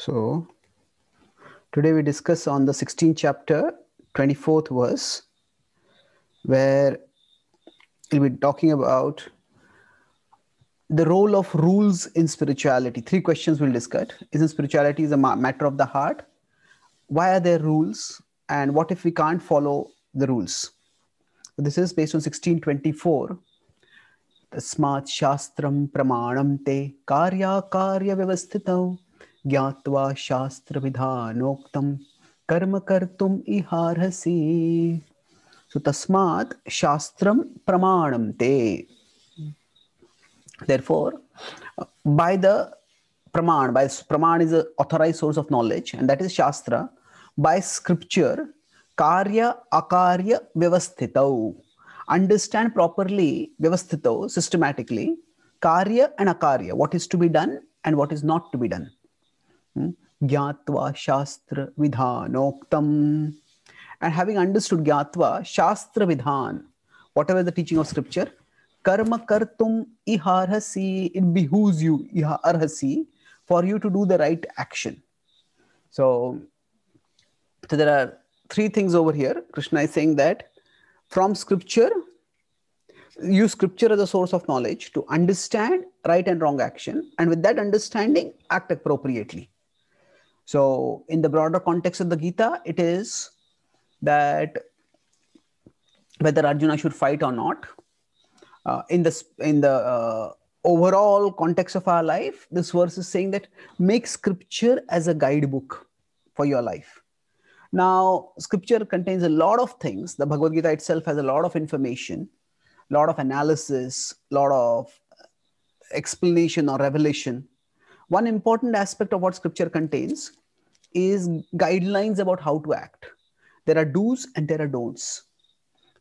So today we discuss on the 16th chapter, 24th verse, where we'll be talking about the role of rules in spirituality. Three questions we'll discuss. Isn't spirituality is a matter of the heart? Why are there rules? And what if we can't follow the rules? this is based on 1624. shastram pramanam te karya karya कार्याकार्यव्यवस्थितौ ज्ञावा शास्त्र विधानोक्त कर्म कर्तुम इहारसी सो तस्मात शास्त्र प्रमाण ते there by the pramana by pramana is authorize source of knowledge and that is shastra by scripture कार्य अकार्य व्यवस्थित understand properly व्यवस्थित सिस्टमैटिकली कार्य एंड अकार्य what is to be done and what is not to be done Gyatva Shastra Vidhanoktam. And having understood Gyatva Shastra Vidhan, whatever the teaching of scripture, Karma Kartum Iharhasi, it behooves you, Iharhasi, for you to do the right action. So, so there are three things over here. Krishna is saying that from scripture, use scripture as a source of knowledge to understand right and wrong action and with that understanding act appropriately so, in the broader context of the Gita, it is that whether Arjuna should fight or not. Uh, in the in the uh, overall context of our life, this verse is saying that make Scripture as a guidebook for your life. Now, Scripture contains a lot of things. The Bhagavad Gita itself has a lot of information, a lot of analysis, a lot of explanation or revelation. One important aspect of what Scripture contains is guidelines about how to act. There are do's and there are don'ts.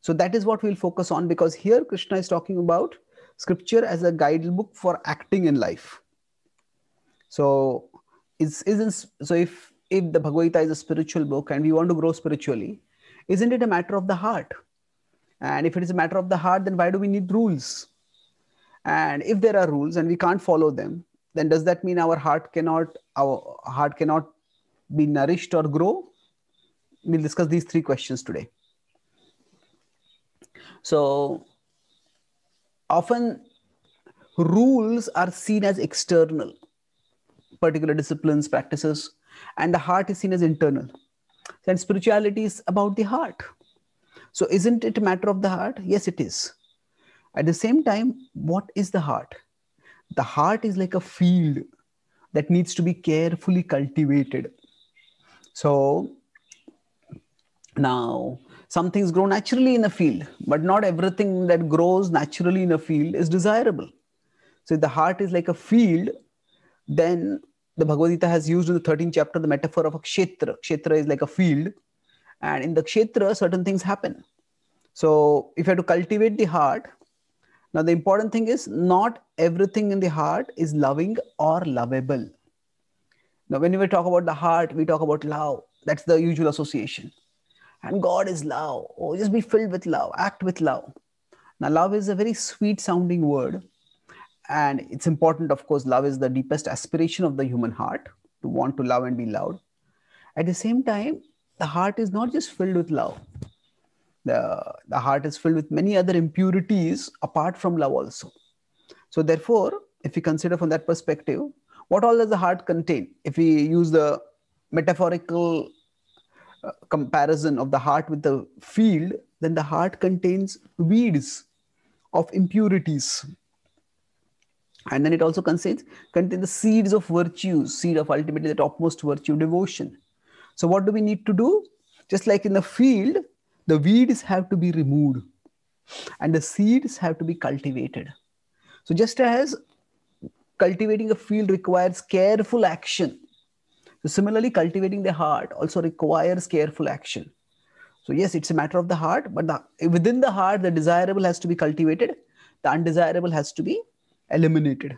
So that is what we'll focus on because here Krishna is talking about scripture as a guidebook for acting in life. So is isn't so if if the Bhagavad Gita is a spiritual book and we want to grow spiritually, isn't it a matter of the heart? And if it is a matter of the heart, then why do we need rules? And if there are rules and we can't follow them, then does that mean our heart cannot our heart cannot be nourished or grow? We'll discuss these three questions today. So, often rules are seen as external, particular disciplines, practices, and the heart is seen as internal. And spirituality is about the heart. So, isn't it a matter of the heart? Yes, it is. At the same time, what is the heart? The heart is like a field that needs to be carefully cultivated. So now some things grow naturally in a field, but not everything that grows naturally in a field is desirable. So if the heart is like a field, then the Bhagavad Gita has used in the 13th chapter the metaphor of a kshetra. Kshetra is like a field, and in the kshetra, certain things happen. So if you have to cultivate the heart, now the important thing is not everything in the heart is loving or lovable. Now, when we talk about the heart, we talk about love. That's the usual association. And God is love. Oh, just be filled with love, act with love. Now, love is a very sweet sounding word. And it's important, of course, love is the deepest aspiration of the human heart to want to love and be loved. At the same time, the heart is not just filled with love, the, the heart is filled with many other impurities apart from love, also. So, therefore, if we consider from that perspective, what all does the heart contain if we use the metaphorical uh, comparison of the heart with the field then the heart contains weeds of impurities and then it also contains contain the seeds of virtues seed of ultimately the topmost virtue devotion so what do we need to do just like in the field the weeds have to be removed and the seeds have to be cultivated so just as cultivating a field requires careful action. So similarly, cultivating the heart also requires careful action. So yes, it's a matter of the heart, but the, within the heart, the desirable has to be cultivated, the undesirable has to be eliminated.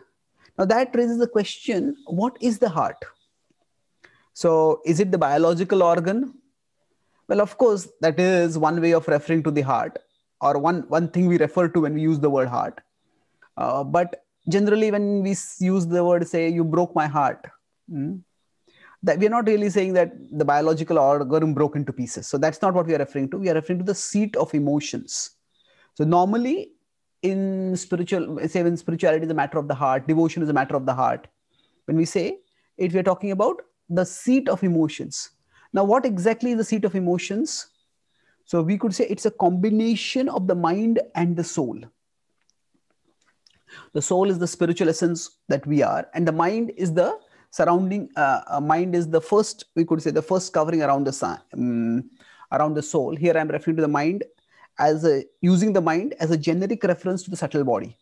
Now that raises the question: What is the heart? So is it the biological organ? Well, of course, that is one way of referring to the heart, or one one thing we refer to when we use the word heart. Uh, but generally when we use the word say you broke my heart hmm, that we're not really saying that the biological organ broke into pieces so that's not what we are referring to we are referring to the seat of emotions so normally in spiritual say when spirituality is a matter of the heart devotion is a matter of the heart when we say it we're talking about the seat of emotions now what exactly is the seat of emotions so we could say it's a combination of the mind and the soul the soul is the spiritual essence that we are and the mind is the surrounding uh, uh mind is the first we could say the first covering around the sun um, mm, around the soul here i'm referring to the mind as a, using the mind as a generic reference to the subtle body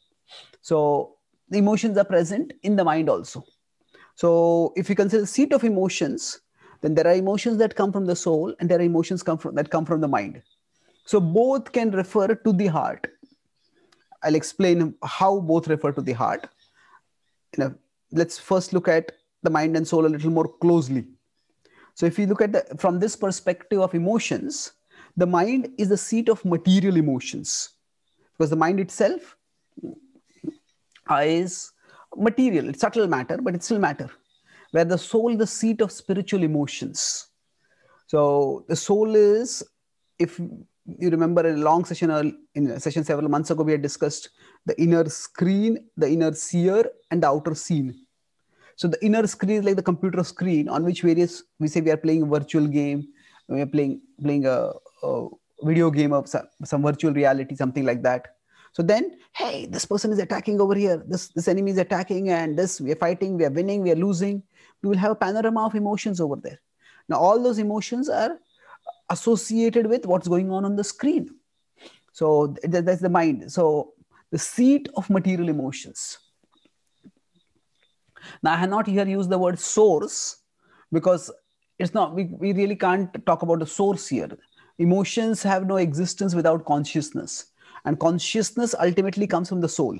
so the emotions are present in the mind also so if you consider the seat of emotions then there are emotions that come from the soul and there are emotions come from, that come from the mind so both can refer to the heart I'll explain how both refer to the heart. You know, let's first look at the mind and soul a little more closely. So if you look at the, from this perspective of emotions, the mind is the seat of material emotions because the mind itself is material, it's subtle matter, but it's still matter, where the soul is the seat of spiritual emotions. So the soul is, if you remember a long session or in a session several months ago we had discussed the inner screen the inner seer and the outer scene so the inner screen is like the computer screen on which various we say we are playing a virtual game we are playing playing a, a video game of some, some virtual reality something like that so then hey this person is attacking over here this this enemy is attacking and this we are fighting we are winning we are losing we will have a panorama of emotions over there now all those emotions are associated with what's going on on the screen. So that's the mind. So the seat of material emotions. Now, I have not here used the word source because it's not, we, we really can't talk about the source here. Emotions have no existence without consciousness, and consciousness ultimately comes from the soul.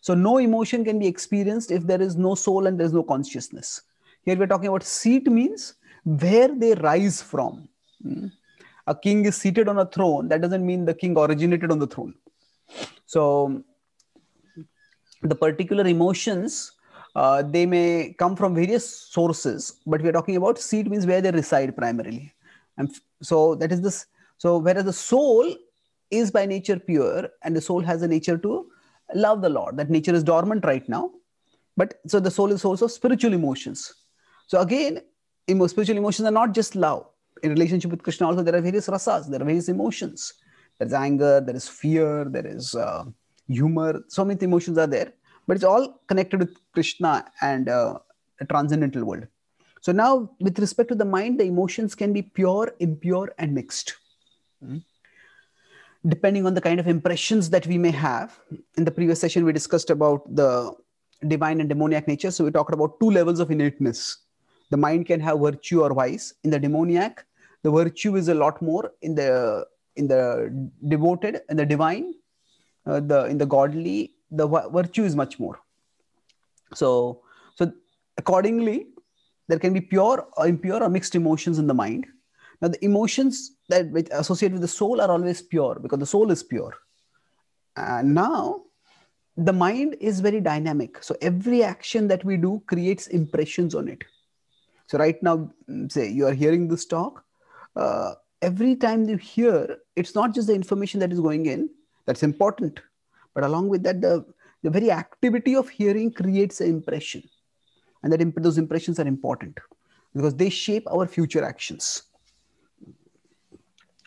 So, no emotion can be experienced if there is no soul and there's no consciousness. Here we're talking about seat means where they rise from. Hmm. A king is seated on a throne. That doesn't mean the king originated on the throne. So the particular emotions uh, they may come from various sources, but we are talking about seat means where they reside primarily. And so that is this. So whereas the soul is by nature pure, and the soul has a nature to love the Lord. That nature is dormant right now, but so the soul is source of spiritual emotions. So again, spiritual emotions are not just love in relationship with Krishna, also there are various rasas, there are various emotions. There's anger, there is fear, there is uh, humor. So many emotions are there, but it's all connected with Krishna and uh, a transcendental world. So now, with respect to the mind, the emotions can be pure, impure, and mixed. Mm-hmm. Depending on the kind of impressions that we may have. In the previous session, we discussed about the divine and demoniac nature. So we talked about two levels of innateness. The mind can have virtue or vice. In the demoniac, the virtue is a lot more in the in the devoted and the divine uh, the in the godly the virtue is much more so so accordingly there can be pure or uh, impure or mixed emotions in the mind now the emotions that which associate with the soul are always pure because the soul is pure and uh, now the mind is very dynamic so every action that we do creates impressions on it so right now mm, say you are hearing this talk uh, every time you hear, it's not just the information that is going in that's important, but along with that, the, the very activity of hearing creates an impression. And that imp- those impressions are important because they shape our future actions.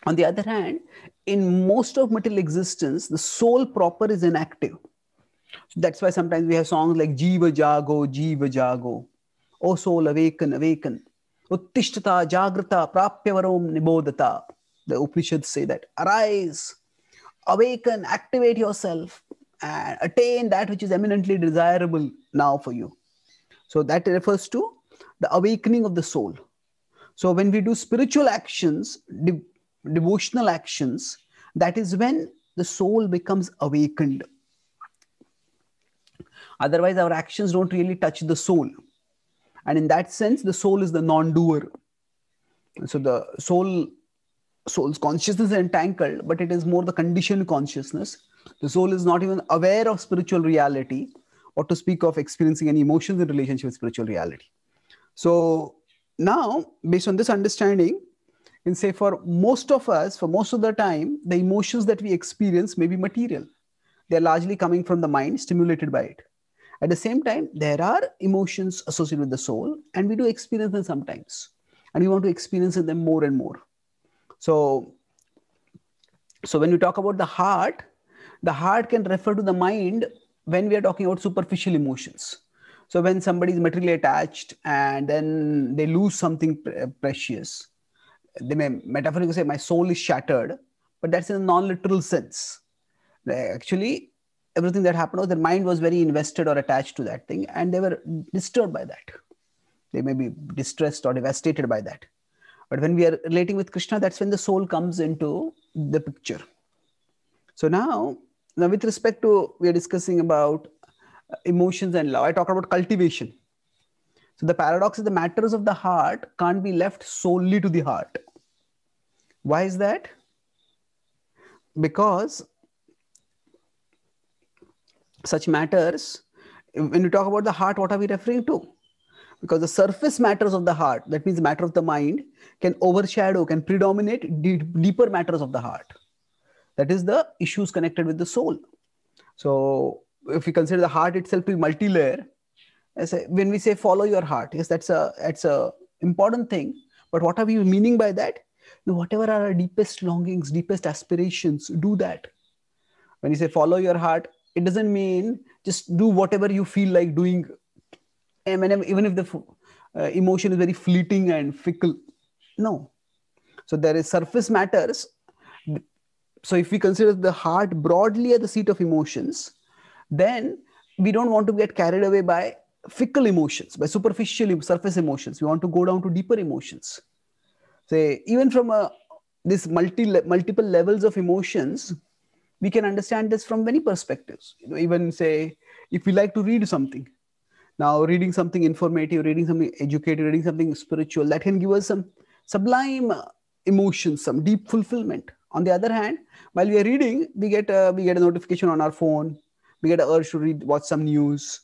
On the other hand, in most of material existence, the soul proper is inactive. So that's why sometimes we have songs like Jiva Jago, Jiva Jago, O soul, awaken, awaken. Uttishtata Jagrata Prapyavarom Nibodhata. The Upanishads say that. Arise, awaken, activate yourself, and attain that which is eminently desirable now for you. So that refers to the awakening of the soul. So when we do spiritual actions, de- devotional actions, that is when the soul becomes awakened. Otherwise, our actions don't really touch the soul and in that sense the soul is the non-doer so the soul soul's consciousness is entangled but it is more the conditioned consciousness the soul is not even aware of spiritual reality or to speak of experiencing any emotions in relationship with spiritual reality so now based on this understanding and say for most of us for most of the time the emotions that we experience may be material they're largely coming from the mind stimulated by it at the same time, there are emotions associated with the soul, and we do experience them sometimes, and we want to experience them more and more. So, so when we talk about the heart, the heart can refer to the mind when we are talking about superficial emotions. So when somebody is materially attached and then they lose something pre precious, they may metaphorically say, "My soul is shattered," but that's in a non-literal sense. Actually, everything that happened was oh, their mind was very invested or attached to that thing and they were disturbed by that they may be distressed or devastated by that but when we are relating with krishna that's when the soul comes into the picture so now now with respect to we are discussing about uh, emotions and love i talk about cultivation so the paradox is the matters of the heart can't be left solely to the heart why is that because such matters, when we talk about the heart, what are we referring to? Because the surface matters of the heart, that means the matter of the mind, can overshadow, can predominate deeper matters of the heart. That is the issues connected with the soul. So if we consider the heart itself to be multi-layer, when we say follow your heart, yes, that's a that's a important thing. But what are we meaning by that? Whatever are our deepest longings, deepest aspirations, do that. When you say follow your heart, it doesn't mean just do whatever you feel like doing and even if the uh, emotion is very fleeting and fickle no so there is surface matters so if we consider the heart broadly at the seat of emotions then we don't want to get carried away by fickle emotions by superficial surface emotions we want to go down to deeper emotions say even from a, uh, this multi multiple levels of emotions we can understand this from many perspectives you know, even say if we like to read something now reading something informative reading something educated, reading something spiritual that can give us some sublime uh, emotions some deep fulfillment on the other hand while we are reading we get a, uh, we get a notification on our phone we get an urge to read watch some news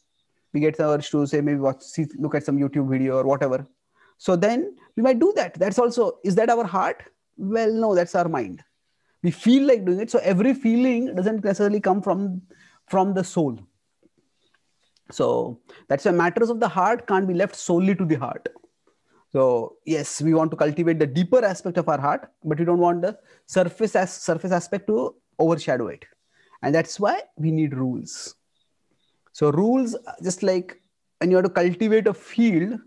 we get the urge to say maybe watch see, look at some youtube video or whatever so then we might do that that's also is that our heart well no that's our mind we feel like doing it so every feeling doesn't necessarily come from from the soul so that's why matters of the heart can't be left solely to the heart so yes we want to cultivate the deeper aspect of our heart but we don't want the surface as surface aspect to overshadow it and that's why we need rules so rules just like when you have to cultivate a field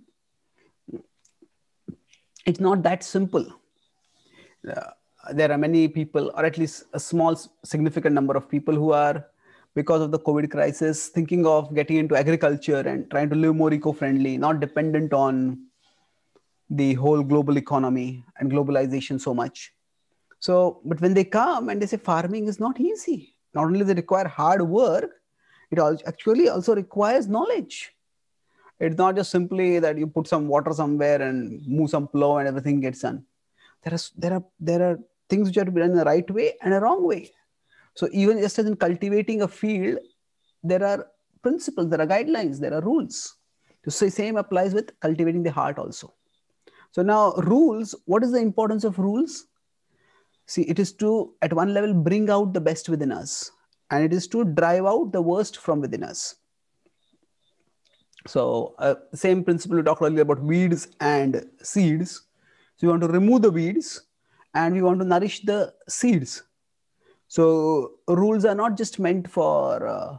it's not that simple uh, there are many people, or at least a small, significant number of people who are, because of the COVID crisis, thinking of getting into agriculture and trying to live more eco friendly, not dependent on the whole global economy and globalization so much. So, but when they come and they say farming is not easy, not only does it require hard work, it actually also requires knowledge. It's not just simply that you put some water somewhere and move some plow and everything gets done. There are there are there are things which are to be done in the right way and a wrong way. So even just as in cultivating a field, there are principles, there are guidelines, there are rules. The same applies with cultivating the heart also. So now rules, what is the importance of rules? See, it is to, at one level, bring out the best within us. And it is to drive out the worst from within us. So uh, same principle we talked earlier about weeds and seeds. So you want to remove the weeds and we want to nourish the seeds. So rules are not just meant for uh,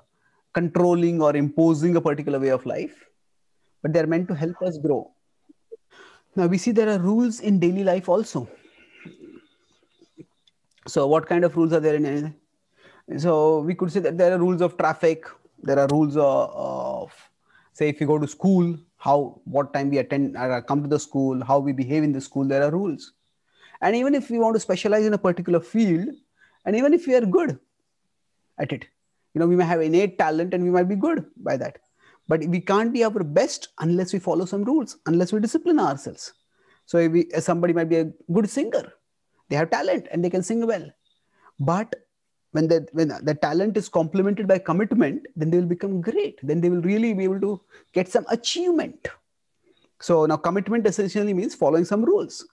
controlling or imposing a particular way of life, but they're meant to help us grow. Now we see there are rules in daily life also. So what kind of rules are there in any So we could say that there are rules of traffic. There are rules of, of say if we go to school, how what time we attend uh, come to the school, how we behave in the school. There are rules and even if we want to specialize in a particular field and even if we are good at it you know we may have innate talent and we might be good by that but we can't be our best unless we follow some rules unless we discipline ourselves so we, somebody might be a good singer they have talent and they can sing well but when the when the talent is complemented by commitment then they will become great then they will really be able to get some achievement so now commitment essentially means following some rules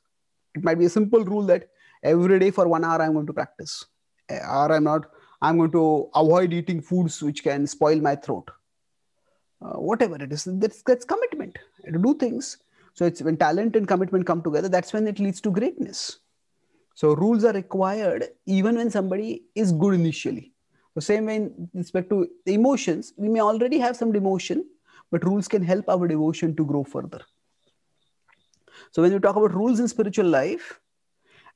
it might be a simple rule that every day for one hour i'm going to practice or i'm not i'm going to avoid eating foods which can spoil my throat uh, whatever it is that's, that's commitment to do things so it's when talent and commitment come together that's when it leads to greatness so rules are required even when somebody is good initially the same way in respect to emotions we may already have some devotion but rules can help our devotion to grow further so when we talk about rules in spiritual life,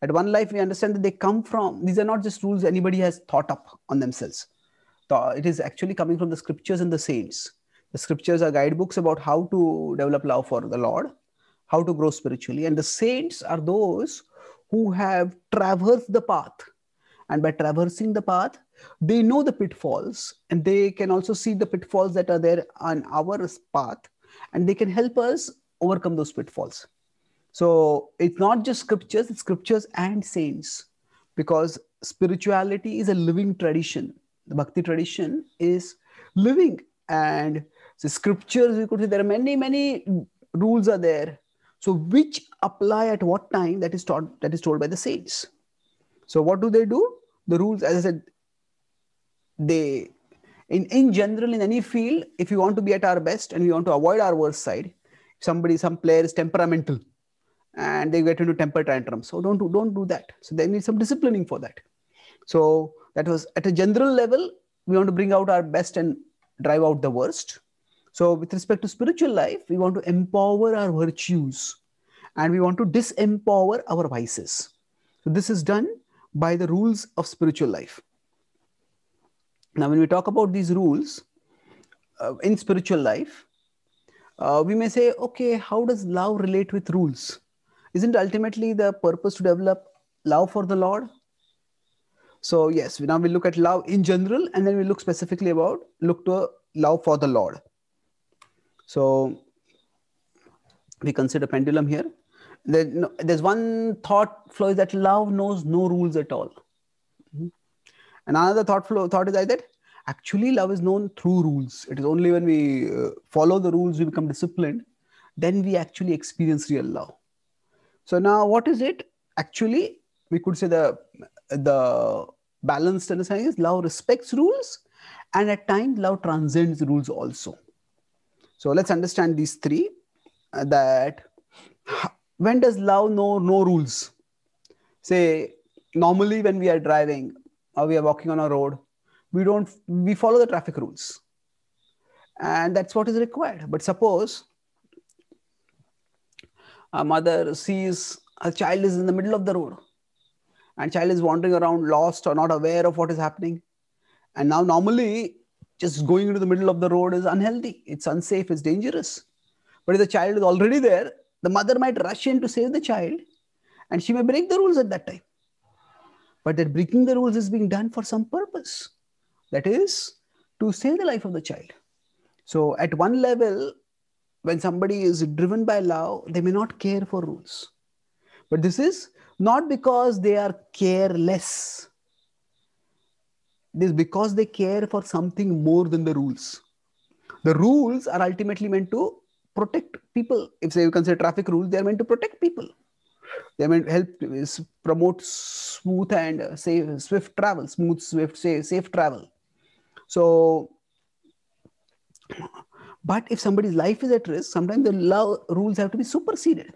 at one life we understand that they come from these are not just rules anybody has thought up on themselves. It is actually coming from the scriptures and the saints. The scriptures are guidebooks about how to develop love for the Lord, how to grow spiritually, and the saints are those who have traversed the path. And by traversing the path, they know the pitfalls and they can also see the pitfalls that are there on our path and they can help us overcome those pitfalls. So it's not just scriptures, it's scriptures and saints because spirituality is a living tradition. The bhakti tradition is living. And the scriptures, we could say there are many, many rules are there. So which apply at what time that is taught that is told by the saints. So what do they do? The rules, as I said, they in, in general, in any field, if you want to be at our best and you want to avoid our worst side, somebody, some player is temperamental and they get into temper tantrums. So don't do, don't do that. So they need some disciplining for that. So that was at a general level, we want to bring out our best and drive out the worst. So with respect to spiritual life, we want to empower our virtues and we want to disempower our vices. So this is done by the rules of spiritual life. Now, when we talk about these rules uh, in spiritual life, uh, we may say, okay, how does love relate with rules? Isn't ultimately the purpose to develop love for the Lord? So yes, we now we look at love in general, and then we look specifically about look to love for the Lord. So we consider pendulum here. there's one thought flow is that love knows no rules at all. Mm-hmm. and Another thought flow thought is that actually love is known through rules. It is only when we uh, follow the rules we become disciplined, then we actually experience real love. So now what is it? Actually, we could say the, the balanced understanding is love respects rules and at times love transcends rules also. So let's understand these three uh, that when does love know no rules? Say normally when we are driving or we are walking on a road, we don't we follow the traffic rules. And that's what is required. But suppose a mother sees a child is in the middle of the road and child is wandering around lost or not aware of what is happening and now normally just going into the middle of the road is unhealthy it's unsafe it's dangerous but if the child is already there the mother might rush in to save the child and she may break the rules at that time but that breaking the rules is being done for some purpose that is to save the life of the child so at one level when somebody is driven by love, they may not care for rules. But this is not because they are careless. It is because they care for something more than the rules. The rules are ultimately meant to protect people. If say you consider traffic rules, they are meant to protect people. They are meant to help promote smooth and uh, safe, swift travel, smooth, swift, safe, safe travel. So but if somebody's life is at risk, sometimes the law rules have to be superseded.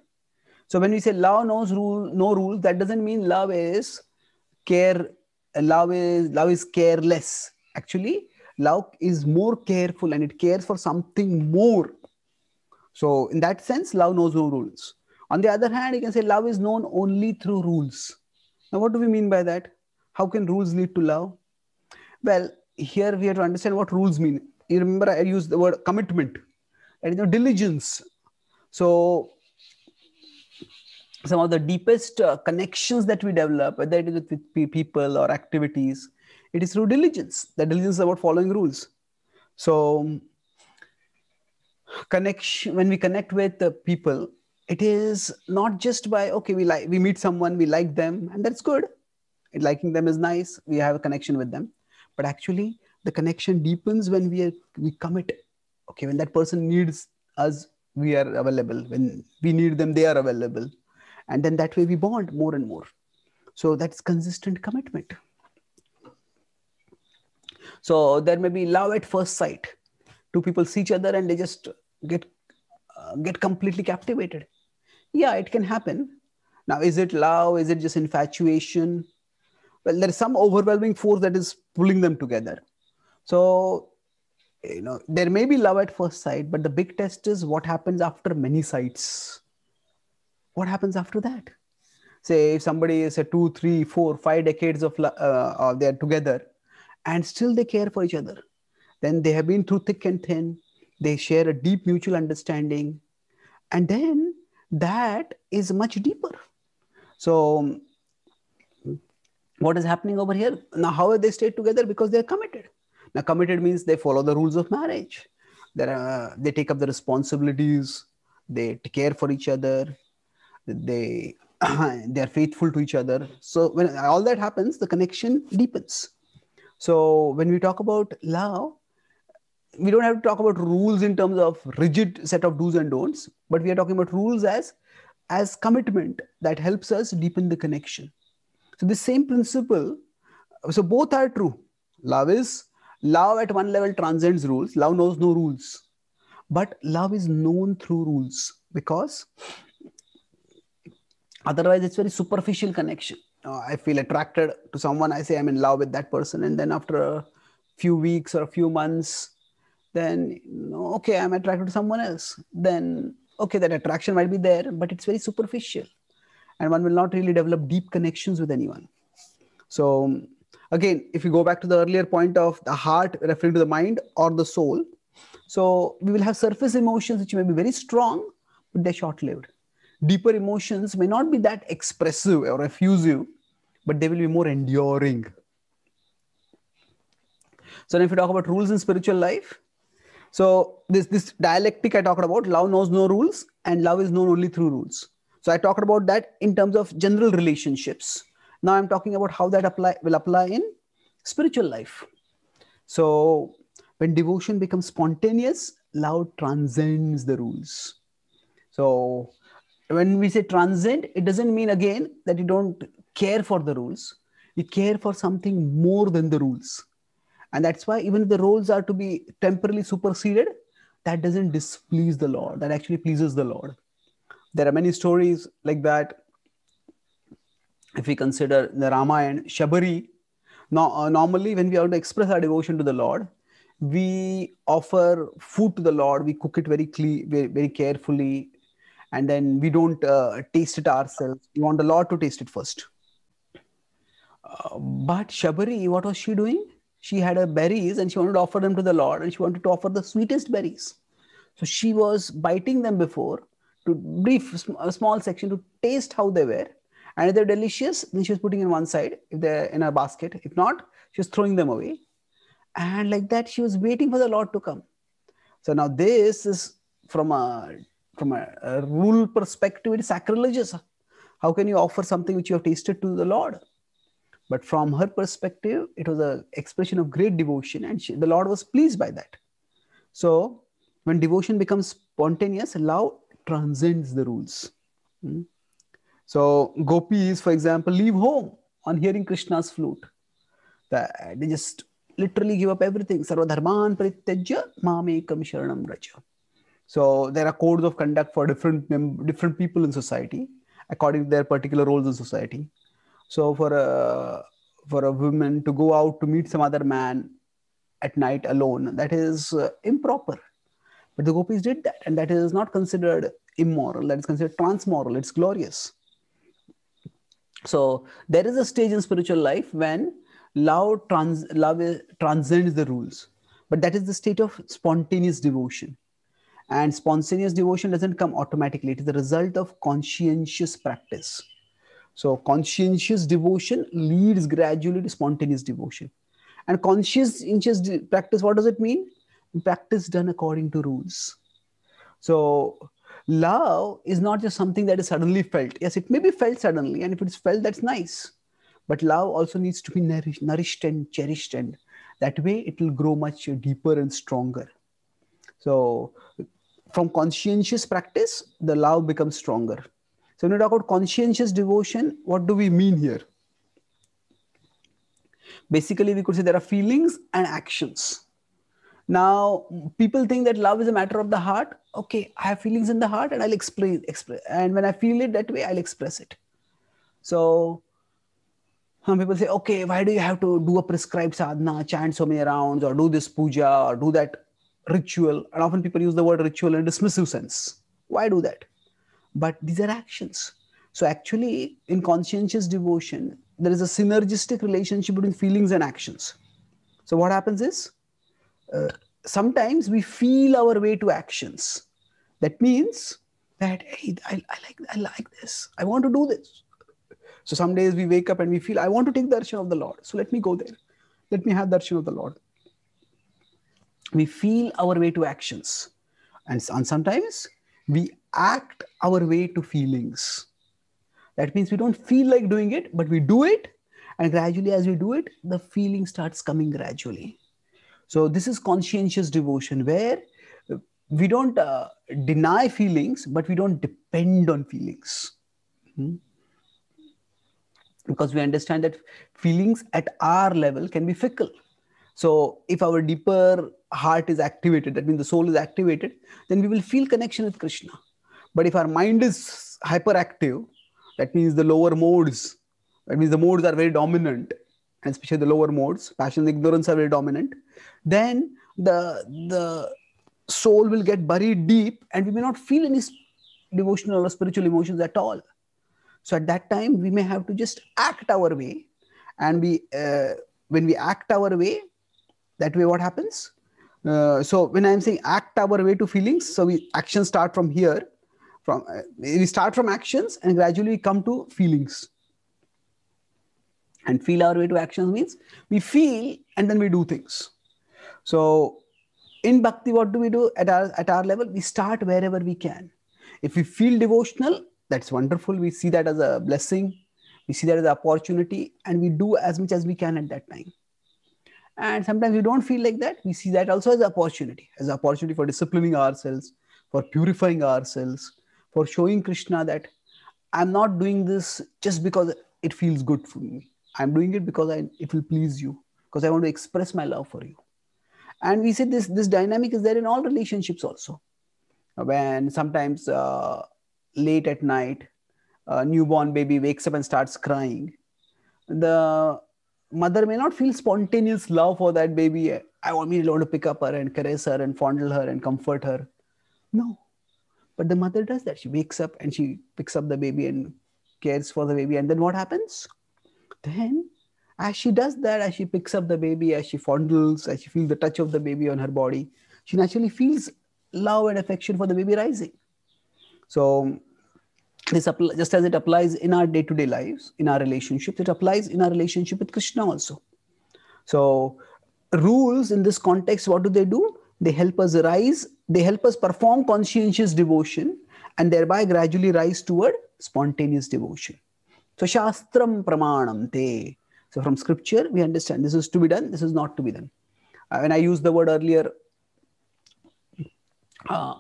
So when we say law knows rule, no rules, that doesn't mean love is care. Love is love is careless. Actually, love is more careful and it cares for something more. So in that sense, love knows no rules. On the other hand, you can say love is known only through rules. Now, what do we mean by that? How can rules lead to love? Well, here we have to understand what rules mean you remember I used the word commitment and you know, diligence. So some of the deepest uh, connections that we develop, whether it is with people or activities, it is through diligence. The diligence is about following rules. So connection when we connect with the people, it is not just by okay, we like we meet someone, we like them, and that's good. Liking them is nice. We have a connection with them, but actually the connection deepens when we are we commit okay when that person needs us we are available when we need them they are available and then that way we bond more and more so that's consistent commitment so there may be love at first sight two people see each other and they just get uh, get completely captivated yeah it can happen now is it love is it just infatuation well there is some overwhelming force that is pulling them together so, you know, there may be love at first sight, but the big test is what happens after many sites. What happens after that? Say, if somebody is a two, three, four, five decades of uh, they're together, and still they care for each other, then they have been through thick and thin. They share a deep mutual understanding, and then that is much deeper. So, what is happening over here? Now, how are they stayed together? Because they're committed. Now, committed means they follow the rules of marriage. they take up the responsibilities. They care for each other. They they are faithful to each other. So when all that happens, the connection deepens. So when we talk about love, we don't have to talk about rules in terms of rigid set of do's and don'ts, but we are talking about rules as as commitment that helps us deepen the connection. So the same principle. So both are true. Love is love at one level transcends rules love knows no rules but love is known through rules because otherwise it's very superficial connection uh, i feel attracted to someone i say i'm in love with that person and then after a few weeks or a few months then okay i'm attracted to someone else then okay that attraction might be there but it's very superficial and one will not really develop deep connections with anyone so again if you go back to the earlier point of the heart referring to the mind or the soul so we will have surface emotions which may be very strong but they're short-lived deeper emotions may not be that expressive or effusive but they will be more enduring so now if you talk about rules in spiritual life so this this dialectic i talked about love knows no rules and love is known only through rules so i talked about that in terms of general relationships now I'm talking about how that apply will apply in spiritual life. So when devotion becomes spontaneous, love transcends the rules. So when we say transcend, it doesn't mean again that you don't care for the rules. You care for something more than the rules. And that's why even if the rules are to be temporarily superseded, that doesn't displease the Lord. That actually pleases the Lord. There are many stories like that if we consider the Ramayana, Shabari, now, uh, normally when we are to express our devotion to the Lord, we offer food to the Lord, we cook it very, clean, very, very carefully, and then we don't uh, taste it ourselves. We want the Lord to taste it first. Uh, but Shabari, what was she doing? She had her berries and she wanted to offer them to the Lord and she wanted to offer the sweetest berries. So she was biting them before to brief a small section to taste how they were and if they're delicious, then was putting in one side if they're in a basket. If not, she was throwing them away. And like that, she was waiting for the Lord to come. So now this is from a from a, a rule perspective, it's sacrilegious. How can you offer something which you have tasted to the Lord? But from her perspective, it was an expression of great devotion, and she, the Lord was pleased by that. So, when devotion becomes spontaneous, love transcends the rules. Mm? So gopis, for example, leave home on hearing Krishna's flute. They just literally give up everything. Sarvadharman parityajya mamekam sharanam raja. So there are codes of conduct for different different people in society according to their particular roles in society. So for a for a woman to go out to meet some other man at night alone that is uh, improper. But the gopis did that, and that is not considered immoral. That is considered transmoral. It's glorious. So there is a stage in spiritual life when love, trans, love transcends the rules, but that is the state of spontaneous devotion. And spontaneous devotion doesn't come automatically, it is the result of conscientious practice. So conscientious devotion leads gradually to spontaneous devotion. And conscientious practice, what does it mean? Practice done according to rules. So love is not just something that is suddenly felt. Yes, it may be felt suddenly, and if it's felt, that's nice. But love also needs to be nourished, nourished and cherished, and that way it will grow much deeper and stronger. So, from conscientious practice, the love becomes stronger. So, when we talk about conscientious devotion, what do we mean here? Basically, we could say there are feelings and actions now people think that love is a matter of the heart okay i have feelings in the heart and i'll explain express and when i feel it that way i'll express it so some people say okay why do you have to do a prescribed sadhana chant so many rounds or do this puja or do that ritual and often people use the word ritual in a dismissive sense why do that but these are actions so actually in conscientious devotion there is a synergistic relationship between feelings and actions so what happens is uh, sometimes we feel our way to actions. That means that hey, I, I, like I like this. I want to do this. So some days we wake up and we feel I want to take the darshan of the Lord. So let me go there. Let me have darshan of the Lord. We feel our way to actions, and, and sometimes we act our way to feelings. That means we don't feel like doing it, but we do it. And gradually, as we do it, the feeling starts coming gradually. So this is conscientious devotion where uh, we don't uh, deny feelings, but we don't depend on feelings. Hmm? Because we understand that feelings at our level can be fickle. So if our deeper heart is activated, that means the soul is activated, then we will feel connection with Krishna. But if our mind is hyperactive, that means the lower modes, that means the modes are very dominant, and especially the lower modes, passion and ignorance are very dominant, then the the soul will get buried deep and we may not feel any devotional or spiritual emotions at all. So at that time, we may have to just act our way. And we, uh, when we act our way, that way what happens? Uh, so when I'm saying act our way to feelings, so we actions start from here, from uh, we start from actions and gradually come to feelings and feel our way to actions means we feel and then we do things so in bhakti what do we do at our at our level we start wherever we can if we feel devotional that's wonderful we see that as a blessing we see that as an opportunity and we do as much as we can at that time and sometimes we don't feel like that we see that also as an opportunity as an opportunity for disciplining ourselves for purifying ourselves for showing krishna that i'm not doing this just because it feels good for me I'm doing it because I, it will please you, because I want to express my love for you. And we said this, this dynamic is there in all relationships also. When sometimes uh, late at night, a newborn baby wakes up and starts crying, the mother may not feel spontaneous love for that baby. I want me to pick up her and caress her and fondle her and comfort her. No. But the mother does that. She wakes up and she picks up the baby and cares for the baby. And then what happens? Then, as she does that, as she picks up the baby, as she fondles, as she feels the touch of the baby on her body, she naturally feels love and affection for the baby rising. So, this just as it applies in our day to day lives, in our relationships, it applies in our relationship with Krishna also. So, rules in this context, what do they do? They help us rise, they help us perform conscientious devotion and thereby gradually rise toward spontaneous devotion. So Shastram Pramanam Te. So from scripture, we understand this is to be done, this is not to be done. Uh, when I used the word earlier, uh,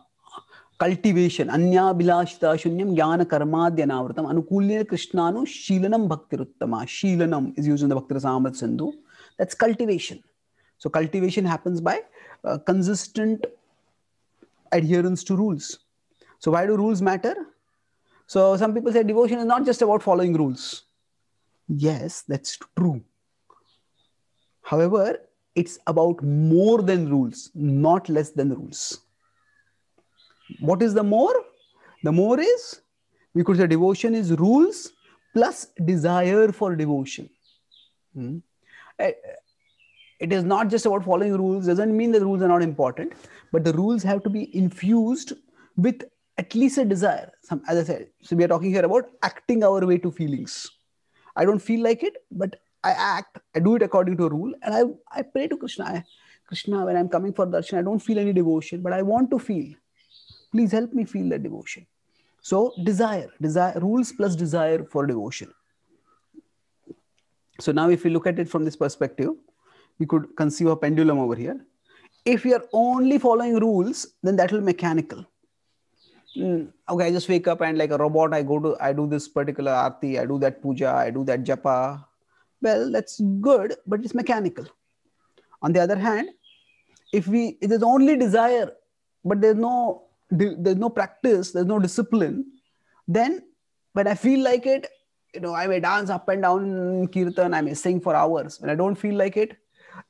cultivation, anyabilashita shunyam jnana karmadyanavratam anukulya krishnanu shilanam bhaktiruttama. Shilanam is used in the Bhakti Rasamrita Sindhu. That's cultivation. So cultivation happens by uh, consistent adherence to rules. So why do rules matter? So some people say devotion is not just about following rules. Yes, that's true. However, it's about more than rules, not less than rules. What is the more? The more is, we could say devotion is rules plus desire for devotion. Hmm. Eh, it is not just about following rules, doesn't mean the rules are not important, but the rules have to be infused with at least a desire. Some, as I said, so we are talking here about acting our way to feelings. I don't feel like it, but I act. I do it according to a rule, and I I pray to Krishna. I, Krishna, when I'm coming for darshan, I don't feel any devotion, but I want to feel. Please help me feel that devotion. So desire, desire, rules plus desire for devotion. So now, if we look at it from this perspective, we could conceive a pendulum over here. If we are only following rules, then that will mechanical Hmm. okay i just wake up and like a robot i go to i do this particular arti i do that puja i do that japa well that's good but it's mechanical on the other hand if we it is only desire but there's no there's no practice there's no discipline then when i feel like it you know i may dance up and down kirtan i may sing for hours when i don't feel like it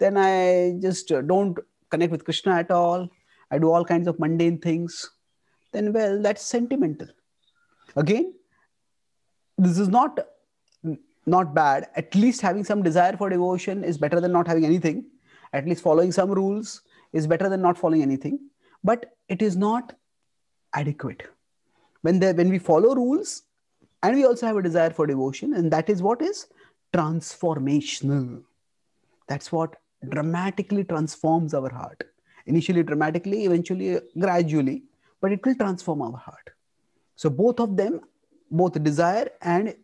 then i just don't connect with krishna at all i do all kinds of mundane things then well, that's sentimental. Again, this is not not bad. At least having some desire for devotion is better than not having anything. At least following some rules is better than not following anything. But it is not adequate. When the when we follow rules, and we also have a desire for devotion, and that is what is transformational. That's what dramatically transforms our heart. Initially, dramatically, eventually, gradually but it will transform our heart. So both of them, both desire and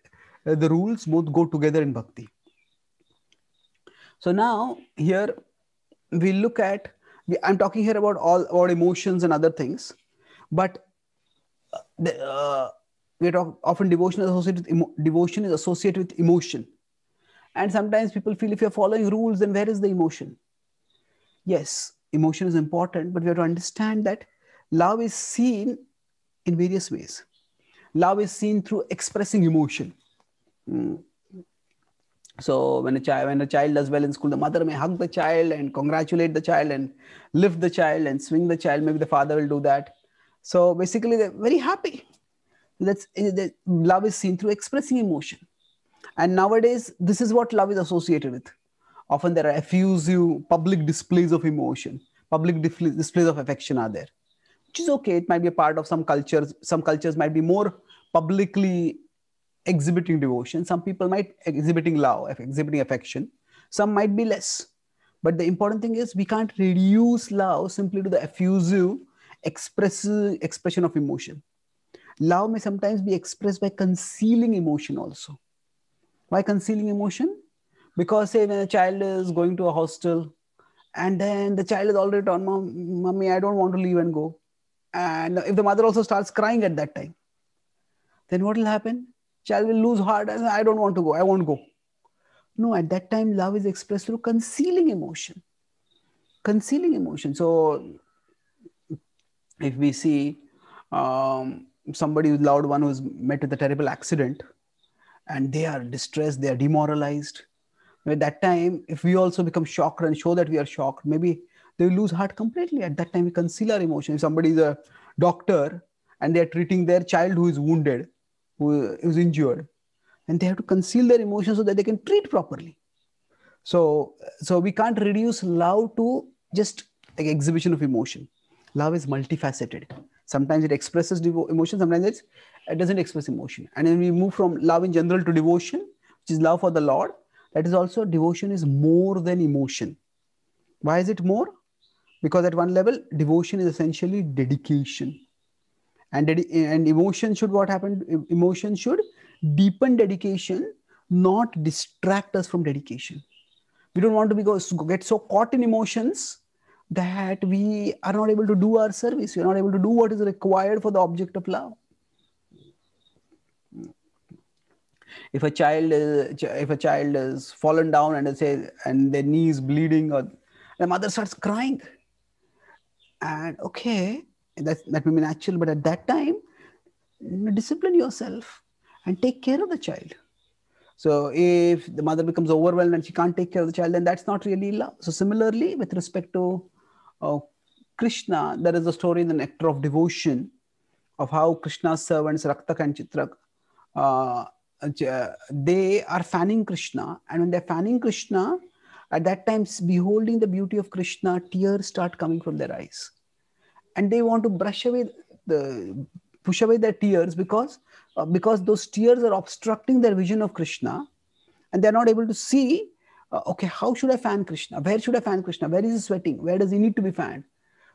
uh, the rules, both go together in bhakti. So now here we look at, I'm talking here about all about emotions and other things, but uh, the, uh, we talk often devotion is associated with devotion is associated with emotion, and sometimes people feel if you're following rules, then where is the emotion? Yes, emotion is important, but we have to understand that love is seen in various ways. Love is seen through expressing emotion. Hmm. So when a child when a child does well in school, the mother may hug the child and congratulate the child and lift the child and swing the child. Maybe the father will do that. So basically, they're very happy. That's eh, that love is seen through expressing emotion. And nowadays, this is what love is associated with. Often there are effusive public displays of emotion. Public displays of affection are there which is okay it might be a part of some cultures some cultures might be more publicly exhibiting devotion some people might exhibiting love exhibiting affection some might be less but the important thing is we can't reduce love simply to the effusive expressive expression of emotion love may sometimes be expressed by concealing emotion also why concealing emotion because say when a child is going to a hostel and then the child is already on mom, mommy i don't want to leave and go and if the mother also starts crying at that time then what will happen child will lose heart and i don't want to go i won't go no at that time love is expressed through concealing emotion concealing emotion so if we see um, somebody who's loved one who's met with a terrible accident and they are distressed they are demoralized at that time if we also become shocked and show that we are shocked maybe they will lose heart completely. At that time, we conceal our emotion. If somebody is a doctor and they are treating their child who is wounded, who is injured, and they have to conceal their emotion so that they can treat properly. So, so we can't reduce love to just like exhibition of emotion. Love is multifaceted. Sometimes it expresses devo- emotion, sometimes it doesn't express emotion. And then we move from love in general to devotion, which is love for the Lord. That is also devotion is more than emotion. Why is it more? because at one level devotion is essentially dedication and and emotion should what happened emotion should deepen dedication not distract us from dedication we don't want to because get so caught in emotions that we are not able to do our service we are not able to do what is required for the object of love if a child is if a child is fallen down and say and their knee is bleeding or the mother starts crying and okay that, that may be natural but at that time discipline yourself and take care of the child so if the mother becomes overwhelmed and she can't take care of the child then that's not really love so similarly with respect to uh, krishna there is a story in the nectar of devotion of how krishna's servants raktak and chitrak uh, they are fanning krishna and when they're fanning krishna at that time, beholding the beauty of Krishna, tears start coming from their eyes. And they want to brush away the push away their tears because uh, because those tears are obstructing their vision of Krishna, and they're not able to see. Uh, okay, how should I fan Krishna? Where should I fan Krishna? Where is he sweating? Where does he need to be fanned?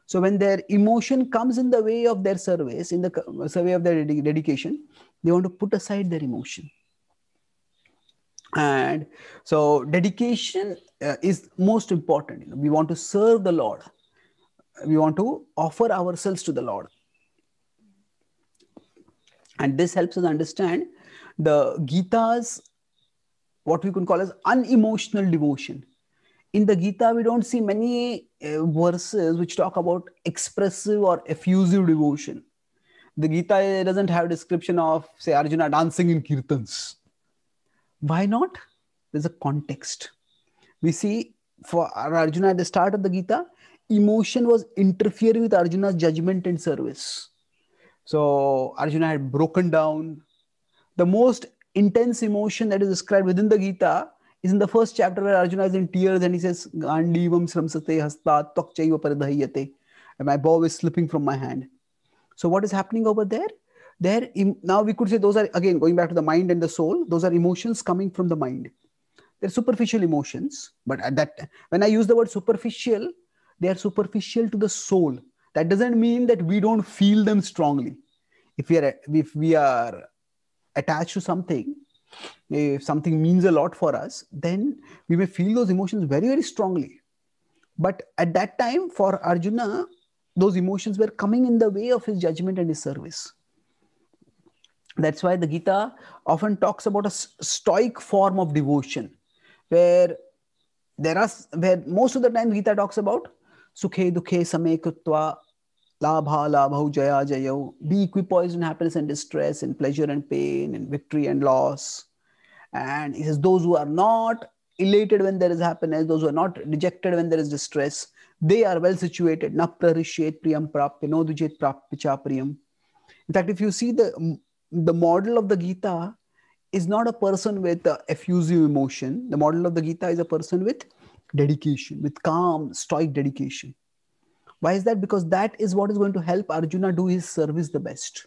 So when their emotion comes in the way of their service, in the uh, survey of their dedication, they want to put aside their emotion and so dedication uh, is most important you know, we want to serve the lord we want to offer ourselves to the lord and this helps us understand the gita's what we can call as unemotional devotion in the gita we don't see many uh, verses which talk about expressive or effusive devotion the gita doesn't have description of say arjuna dancing in kirtans why not? There's a context. We see for Arjuna at the start of the Gita, emotion was interfering with Arjuna's judgment and service. So Arjuna had broken down. The most intense emotion that is described within the Gita is in the first chapter where Arjuna is in tears and he says, Gandivam sramsate hasta paradhayate. And my bow is slipping from my hand. So what is happening over there? there now we could say those are again going back to the mind and the soul those are emotions coming from the mind they're superficial emotions but at that when i use the word superficial they are superficial to the soul that doesn't mean that we don't feel them strongly if we are if we are attached to something if something means a lot for us then we may feel those emotions very very strongly but at that time for arjuna those emotions were coming in the way of his judgment and his service that's why the Gita often talks about a stoic form of devotion, where there are where most of the time Gita talks about sukhe dukhe same kutva labha labhau jaya jayau be equipoised in happiness and distress in pleasure and pain in victory and loss and he says those who are not elated when there is happiness those who are not dejected when there is distress they are well situated na prarishyet priyam prapya no dujit prapya priyam in fact if you see the the model of the Gita is not a person with effusive emotion. The model of the Gita is a person with dedication, with calm, stoic dedication. Why is that? Because that is what is going to help Arjuna do his service the best.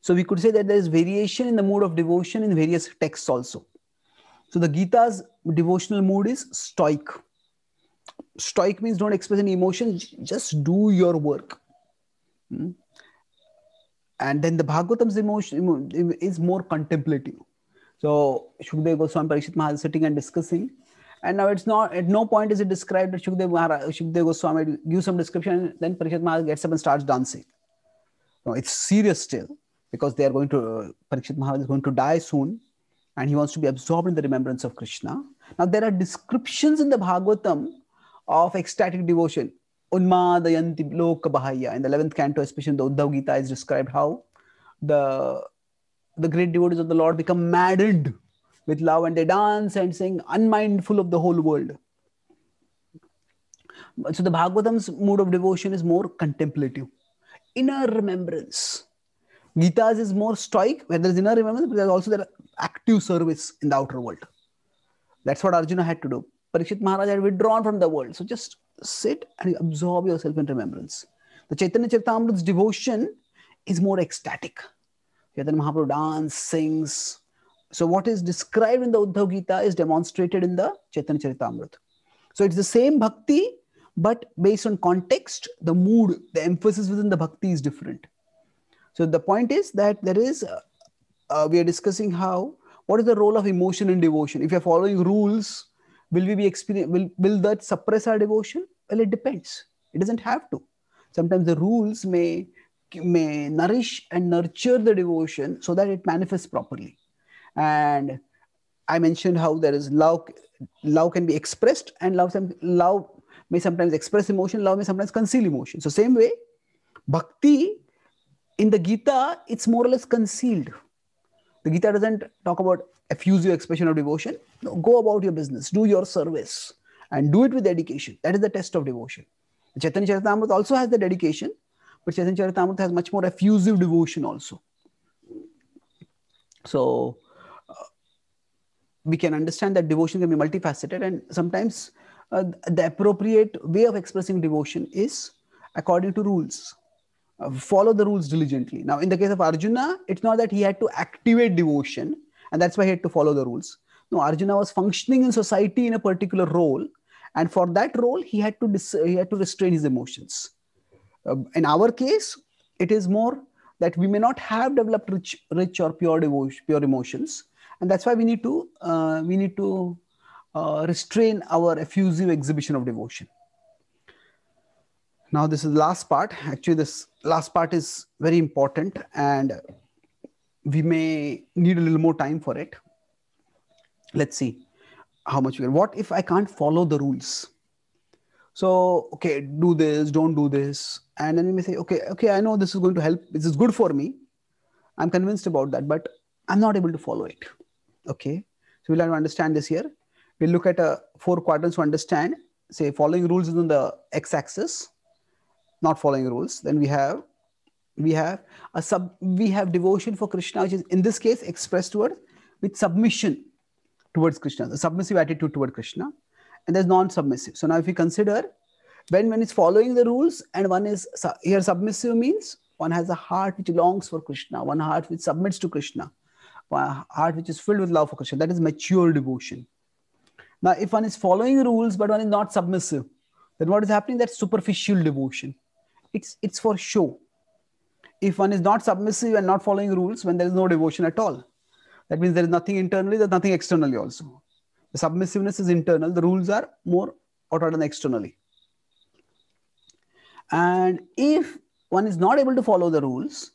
So we could say that there is variation in the mood of devotion in various texts also. So the Gita's devotional mood is stoic. Stoic means don't express any emotion, just do your work. Hmm? and then the Bhagavatam's emotion is more contemplative. So Shukdev Goswami Parikshit Maharaj is sitting and discussing. And now it's not at no point is it described that Shukdev, Maharaj, uh, Shukdev Goswami gives some description and then Parikshit Maharaj gets up and starts dancing. No, it's serious still because they are going to uh, Parikshit Maharaj is going to die soon, and he wants to be absorbed in the remembrance of Krishna. Now there are descriptions in the Bhagavatam of ecstatic devotion. Unmadayanti In the 11th canto, especially in the Uddhav Gita, is described how the, the great devotees of the Lord become maddened with love and they dance and sing, unmindful of the whole world. So the Bhagavatam's mood of devotion is more contemplative, inner remembrance. Gita's is more stoic, where there is inner remembrance, but there's also that active service in the outer world. That's what Arjuna had to do. Parikshit Maharaj had withdrawn from the world. So just sit and you absorb yourself in remembrance. The Chaitanya Charitamrita's devotion is more ecstatic. Chaitanya Mahaprabhu dance, sings. So what is described in the Uddhav Gita is demonstrated in the Chaitanya Charitamrita. So it's the same bhakti, but based on context, the mood, the emphasis within the bhakti is different. So the point is that there is, uh, uh, we are discussing how, what is the role of emotion in devotion? If you're following rules, will we be experience will, will that suppress our devotion well it depends it doesn't have to sometimes the rules may may nourish and nurture the devotion so that it manifests properly and i mentioned how there is love love can be expressed and love some love may sometimes express emotion love may sometimes conceal emotion so same way bhakti in the gita it's more or less concealed the Gita doesn't talk about effusive expression of devotion. No, go about your business, do your service, and do it with dedication. That is the test of devotion. Chaitanya Charitamrita also has the dedication, but Chaitanya Charitamrita has much more effusive devotion also. So uh, we can understand that devotion can be multifaceted, and sometimes uh, the appropriate way of expressing devotion is according to rules. Uh, follow the rules diligently. Now, in the case of Arjuna, it's not that he had to activate devotion and that's why he had to follow the rules. No, Arjuna was functioning in society in a particular role, and for that role, he had to dis- he had to restrain his emotions. Uh, in our case, it is more that we may not have developed rich, rich or pure devotion, pure emotions, and that's why we need to uh, we need to uh, restrain our effusive exhibition of devotion now this is the last part actually this last part is very important and we may need a little more time for it. Let's see how much we can. What if I can't follow the rules? So, okay, do this, don't do this. And then we may say, okay, okay, I know this is going to help. This is good for me. I'm convinced about that, but I'm not able to follow it. Okay. So we'll have to understand this here. We'll look at a uh, four quadrants to understand. Say following rules is on the x-axis not following rules. Then we have we have a sub we have devotion for Krishna, which is in this case expressed towards with submission towards Krishna, the submissive attitude toward Krishna, and there's non-submissive. So now if you consider when one is following the rules and one is here submissive means one has a heart which longs for Krishna, one heart which submits to Krishna, one heart which is filled with love for Krishna. That is mature devotion. Now, if one is following rules but one is not submissive, then what is happening? That's superficial devotion it's it's for show if one is not submissive and not following rules when there is no devotion at all that means there is nothing internally there's nothing externally also the submissiveness is internal the rules are more outward than externally and if one is not able to follow the rules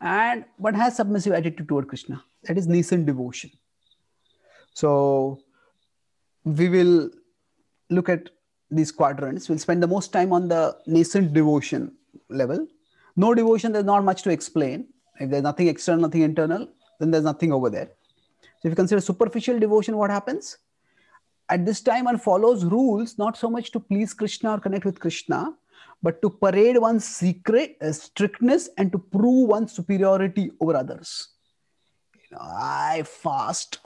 and but has submissive attitude toward krishna that is nascent devotion so we will look at these quadrants, we'll spend the most time on the nascent devotion level. No devotion, there's not much to explain. If there's nothing external, nothing internal, then there's nothing over there. So if you consider superficial devotion, what happens? At this time, one follows rules not so much to please Krishna or connect with Krishna, but to parade one's secret uh, strictness and to prove one's superiority over others. You know, I fast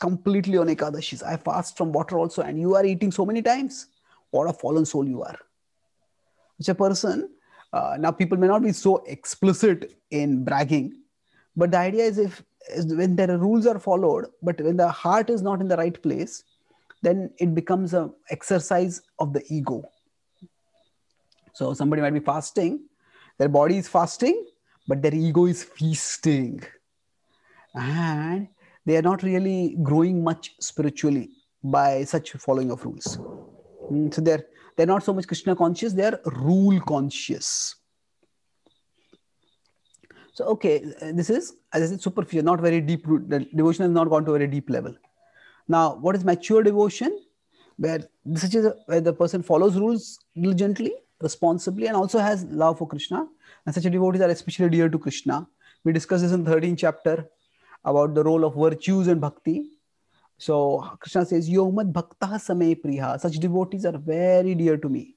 completely on Ekadashis. I fast from water also, and you are eating so many times what a fallen soul you are such a person uh, now people may not be so explicit in bragging but the idea is if is when their rules are followed but when the heart is not in the right place then it becomes an exercise of the ego so somebody might be fasting their body is fasting but their ego is feasting and they are not really growing much spiritually by such following of rules Mm, so they're they're not so much krishna conscious they're rule conscious so okay uh, this is as i said superficial not very deep root devotion has not gone to a very deep level now what is mature devotion where this is where the person follows rules diligently responsibly and also has love for krishna and such devotees are especially dear to krishna we discussed this in 13th chapter about the role of virtues and bhakti so Krishna says, Yomad bhakta same priha. Such devotees are very dear to me.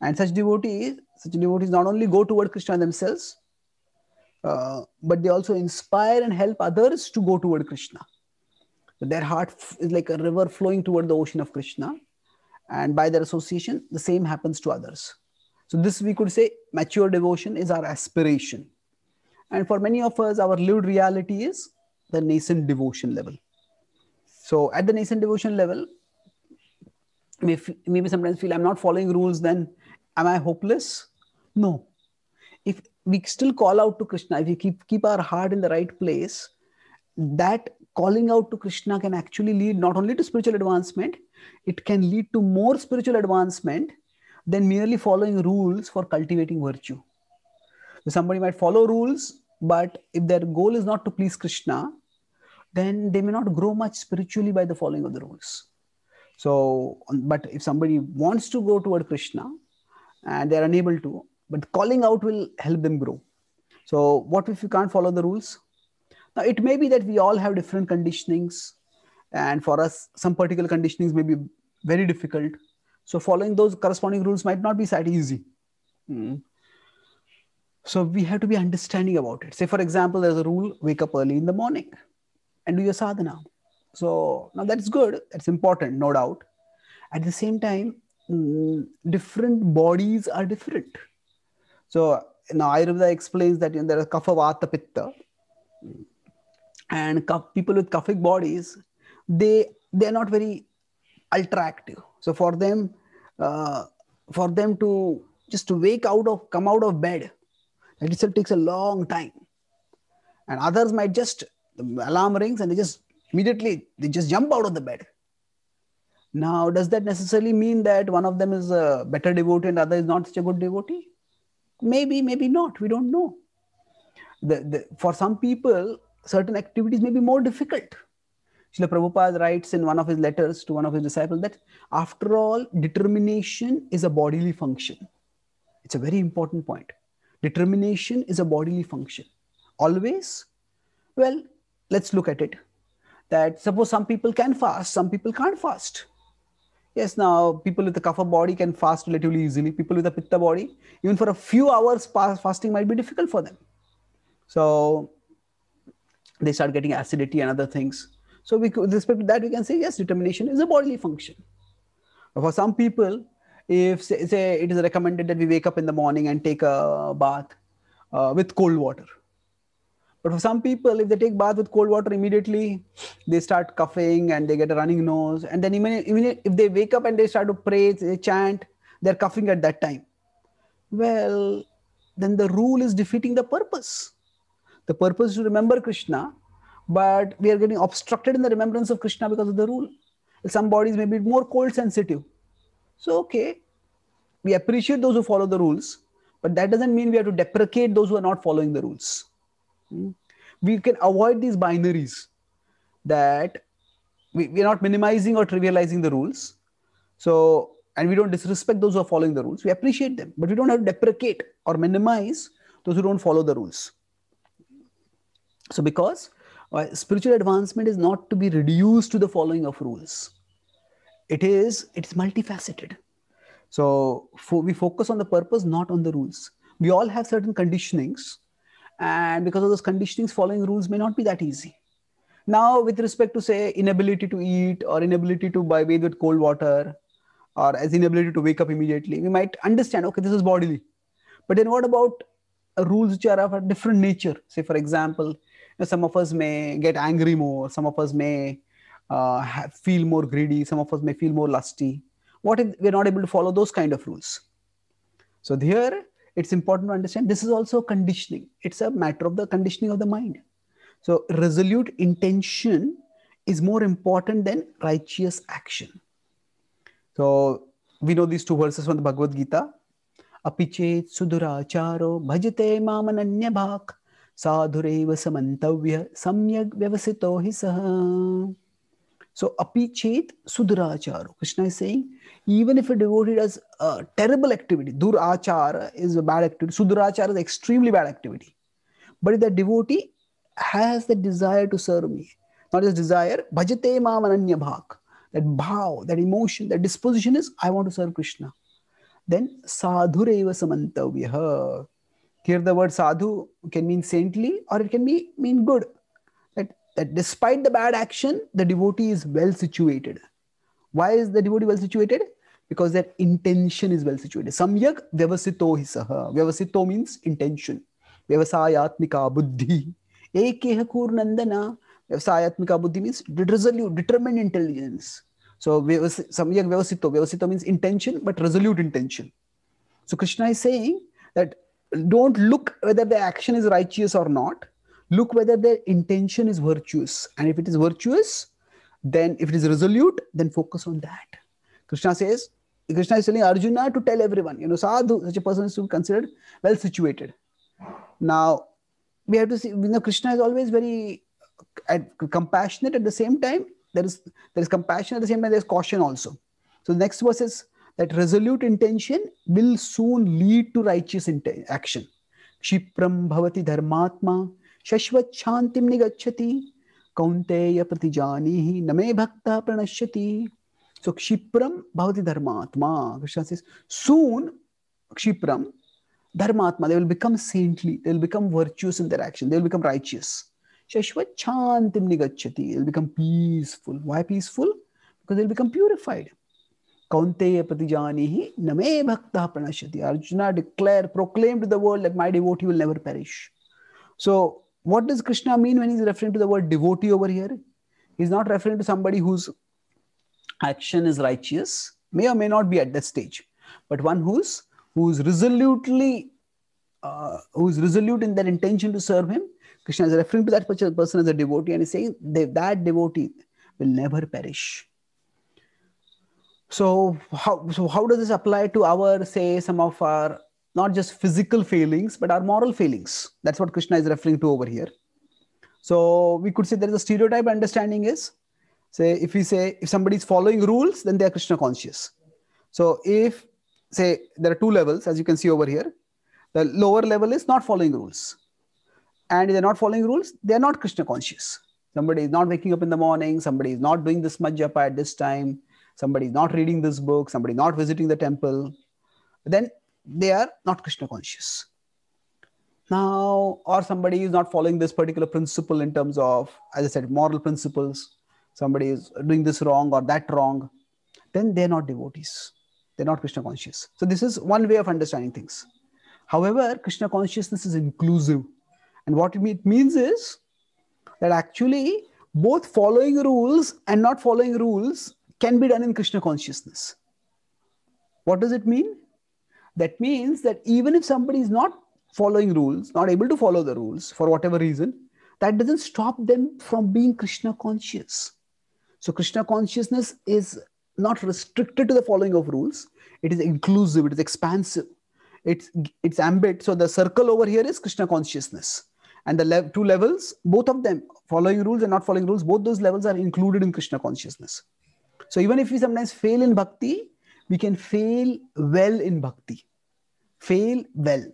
And such devotees, such devotees not only go toward Krishna themselves, uh, but they also inspire and help others to go toward Krishna. Their heart is like a river flowing toward the ocean of Krishna. And by their association, the same happens to others. So, this we could say mature devotion is our aspiration. And for many of us, our lived reality is the nascent devotion level. So at the nascent devotion level, maybe sometimes feel I'm not following rules, then am I hopeless? No. If we still call out to Krishna, if we keep, keep our heart in the right place, that calling out to Krishna can actually lead not only to spiritual advancement, it can lead to more spiritual advancement than merely following rules for cultivating virtue. So somebody might follow rules, but if their goal is not to please Krishna, then they may not grow much spiritually by the following of the rules. So, but if somebody wants to go toward Krishna and they're unable to, but calling out will help them grow. So, what if you can't follow the rules? Now, it may be that we all have different conditionings, and for us, some particular conditionings may be very difficult. So, following those corresponding rules might not be that easy. Mm. So, we have to be understanding about it. Say, for example, there's a rule wake up early in the morning and do your sadhana. So now that's good, that's important, no doubt. At the same time, mm, different bodies are different. So now Ayurveda explains that you know, there are kapha, vata, pitta, and people with kaphic bodies, they they are not very ultra active. So for them, uh, for them to just to wake out of come out of bed, that itself takes a long time. And others might just the alarm rings and they just immediately they just jump out of the bed now does that necessarily mean that one of them is a better devotee and other is not such a good devotee maybe maybe not we don't know the, the, for some people certain activities may be more difficult Srila Prabhupada writes in one of his letters to one of his disciples that after all, determination is a bodily function. It's a very important point. Determination is a bodily function. Always? Well, let's look at it that suppose some people can fast, some people can't fast. Yes, now people with the kapha body can fast relatively easily. People with the pitta body, even for a few hours, fasting might be difficult for them. So they start getting acidity and other things. So we, with respect to that, we can say yes, determination is a bodily function. But for some people, if say, say, it is recommended that we wake up in the morning and take a bath uh, with cold water, but for some people, if they take bath with cold water immediately, they start coughing and they get a running nose. And then even, even if they wake up and they start to pray, they chant, they're coughing at that time. Well, then the rule is defeating the purpose. The purpose is to remember Krishna, but we are getting obstructed in the remembrance of Krishna because of the rule. Some bodies may be more cold sensitive. So, okay, we appreciate those who follow the rules, but that doesn't mean we have to deprecate those who are not following the rules. Hmm. we can avoid these binaries that we, we are not minimizing or trivializing the rules so and we don't disrespect those who are following the rules we appreciate them but we don't have to deprecate or minimize those who don't follow the rules so because uh, spiritual advancement is not to be reduced to the following of rules it is it's multifaceted so for, we focus on the purpose not on the rules we all have certain conditionings and because of those conditionings, following rules may not be that easy. Now, with respect to say inability to eat or inability to bathe with cold water or as inability to wake up immediately, we might understand, okay, this is bodily. But then what about rules which are of a different nature? Say, for example, some of us may get angry more, some of us may uh, have, feel more greedy, some of us may feel more lusty. What if we're not able to follow those kind of rules? So, here it's important to understand this is also conditioning it's a matter of the conditioning of the mind so resolute intention is more important than righteous action so we know these two verses from the bhagavad gita apichet suduracharo bhajate mamananya bhak sadhurev samantavya samyak vyavasito hi saha so apichet sudracharo. Krishna is saying, even if a devotee does a terrible activity, durachara is a bad activity, sudrachara is extremely bad activity. But if the devotee has the desire to serve me, not just desire, bhajate mam bhak, that bhav, that emotion, that disposition is, I want to serve Krishna. Then sadhureva samantavyaha. Here the word sadhu can mean saintly or it can be mean good that despite the bad action, the devotee is well situated. Why is the devotee well situated? Because their intention is well situated. Samyak vyavasito hisaha. Vyavasito means intention. Vyavasayatmika buddhi. Ekeha kurnandana nandana. Vyavasayatmika buddhi means resolute, determined intelligence. So samyak vyavasito. Vyavasito means intention, but resolute intention. So Krishna is saying that don't look whether the action is righteous or not look whether their intention is virtuous. And if it is virtuous, then if it is resolute, then focus on that. Krishna says, Krishna is telling Arjuna to tell everyone, you know, sadhu, such a person is to be considered well situated. Now, we have to see, you know, Krishna is always very uh, compassionate at the same time. There is, there is compassion at the same time, there's caution also. So the next verse is that resolute intention will soon lead to righteous action. Kshipram bhavati dharmatma शश्वत शांतिम निगच्छति प्रतिजानी ही नमे भक्त प्रणश्यति सो क्षिप्रम भवति धर्मात्मा Krishna cess soon क्षिप्रम धर्मात्मा they will become saintly they will become virtuous in their action they will become righteous शश्वत शांतिम निगच्छति they will become peaceful why peaceful because they will become purified Kaunteya प्रतिजानी ही नमे भक्त प्रणश्यति Arjuna declare proclaimed the world that my devotee will never perish so what does krishna mean when he's referring to the word devotee over here he's not referring to somebody whose action is righteous may or may not be at that stage but one who's who's resolutely uh, who's resolute in their intention to serve him krishna is referring to that person as a devotee and he's saying that devotee will never perish so how so how does this apply to our say some of our not just physical failings, but our moral failings. That's what Krishna is referring to over here. So we could say there is a stereotype understanding is, say, if we say if somebody is following rules, then they are Krishna conscious. So if say there are two levels, as you can see over here, the lower level is not following rules, and they're not following rules, they are not Krishna conscious. Somebody is not waking up in the morning. Somebody is not doing this much japa at this time. Somebody is not reading this book. Somebody not visiting the temple. Then they are not krishna conscious now or somebody is not following this particular principle in terms of as i said moral principles somebody is doing this wrong or that wrong then they're not devotees they're not krishna conscious so this is one way of understanding things however krishna consciousness is inclusive and what it means is that actually both following rules and not following rules can be done in krishna consciousness what does it mean that means that even if somebody is not following rules, not able to follow the rules for whatever reason, that doesn't stop them from being Krishna conscious. So, Krishna consciousness is not restricted to the following of rules, it is inclusive, it is expansive, it's, it's ambit. So, the circle over here is Krishna consciousness. And the le- two levels, both of them, following rules and not following rules, both those levels are included in Krishna consciousness. So, even if we sometimes fail in bhakti, we can fail well in bhakti. Fail well.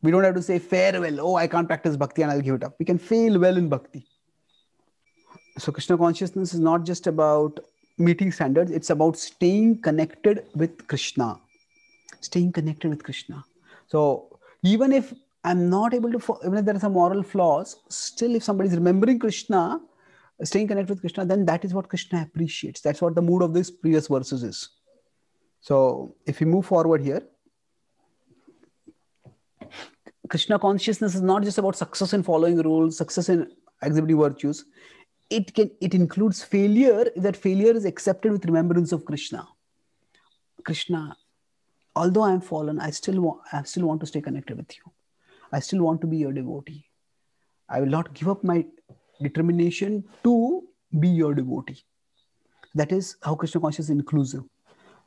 We don't have to say farewell, oh, I can't practice bhakti and I'll give it up. We can fail well in bhakti. So, Krishna consciousness is not just about meeting standards, it's about staying connected with Krishna. Staying connected with Krishna. So, even if I'm not able to, even if there are some moral flaws, still, if somebody is remembering Krishna, staying connected with Krishna, then that is what Krishna appreciates. That's what the mood of this previous verses is. So if we move forward here, Krishna consciousness is not just about success in following rules, success in exhibiting virtues. It can it includes failure if that failure is accepted with remembrance of Krishna. Krishna, although I am fallen, I still I still want to stay connected with you. I still want to be your devotee. I will not give up my determination to be your devotee. That is how Krishna consciousness is inclusive.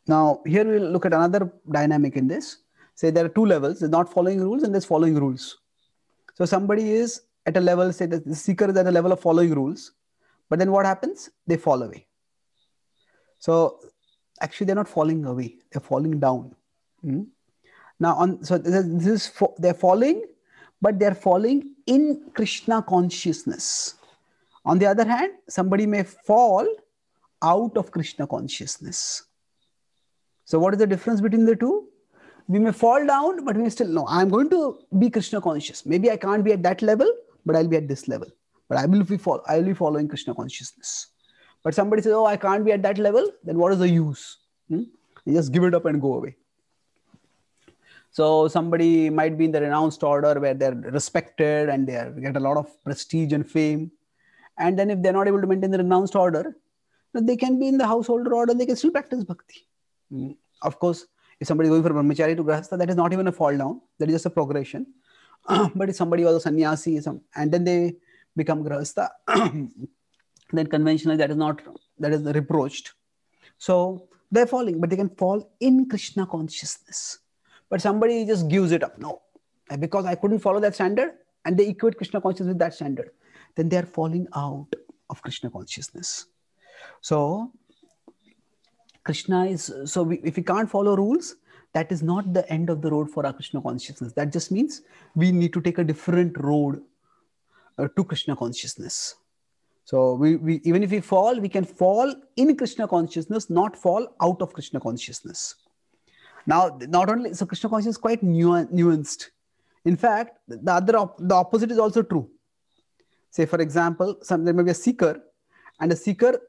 Now, here we'll look at another dynamic in this. Say there are two levels, there's not following rules and there's following rules. So somebody is at a level, say the seeker is at a level of following rules, but then what happens? They fall away. So actually they're not falling away, they're falling down. Mm-hmm. Now on, so this is, they're falling, but they're falling in Krishna consciousness. On the other hand, somebody may fall out of Krishna consciousness. So, what is the difference between the two? We may fall down, but we still know I'm going to be Krishna conscious. Maybe I can't be at that level, but I'll be at this level. But I will be follow, I will be following Krishna consciousness. But somebody says, "Oh, I can't be at that level." Then what is the use? Hmm? You just give it up and go away. So somebody might be in the renounced order where they're respected and they get a lot of prestige and fame. And then if they're not able to maintain the renounced order, they can be in the householder order, they can still practice bhakti. Of course, if somebody is going from brahmachari to grahastha, that is not even a fall down. That is just a progression. but if somebody was a sannyasi, and then they become grahastha, then conventionally that is not that is reproached. So they're falling, but they can fall in Krishna consciousness. But somebody just gives it up. No, because I couldn't follow that standard, and they equate Krishna consciousness with that standard. Then they are falling out of Krishna consciousness. So Krishna is so we, if we can't follow rules, that is not the end of the road for our Krishna consciousness. That just means we need to take a different road uh, to Krishna consciousness. So we, we even if we fall, we can fall in Krishna consciousness, not fall out of Krishna consciousness. Now, not only so Krishna consciousness is quite nuanced. In fact, the other op, the opposite is also true. Say, for example, some, there may be a seeker, and a seeker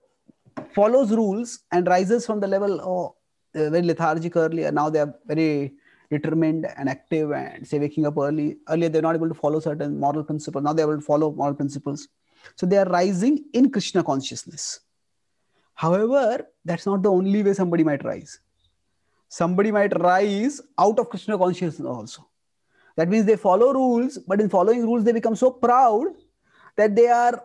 follows rules and rises from the level oh uh, very lethargic earlier now they are very determined and active and say waking up early earlier they're not able to follow certain moral principles now they're able to follow moral principles so they are rising in krishna consciousness however that's not the only way somebody might rise somebody might rise out of krishna consciousness also that means they follow rules but in following rules they become so proud that they are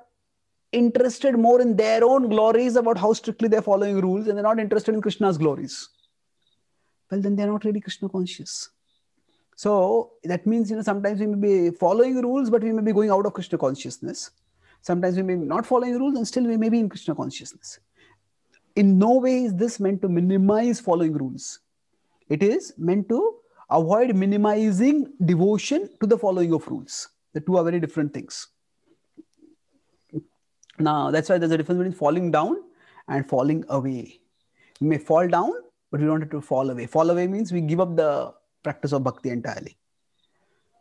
interested more in their own glories about how strictly they're following rules and they're not interested in Krishna's glories, well, then they're not really Krishna conscious. So that means, you know, sometimes we may be following rules, but we may be going out of Krishna consciousness. Sometimes we may be not following rules and still we may be in Krishna consciousness. In no way is this meant to minimize following rules. It is meant to avoid minimizing devotion to the following of rules. The two are very different things. Now, that's why there's a difference between falling down and falling away. We may fall down, but we don't have to fall away. Fall away means we give up the practice of bhakti entirely.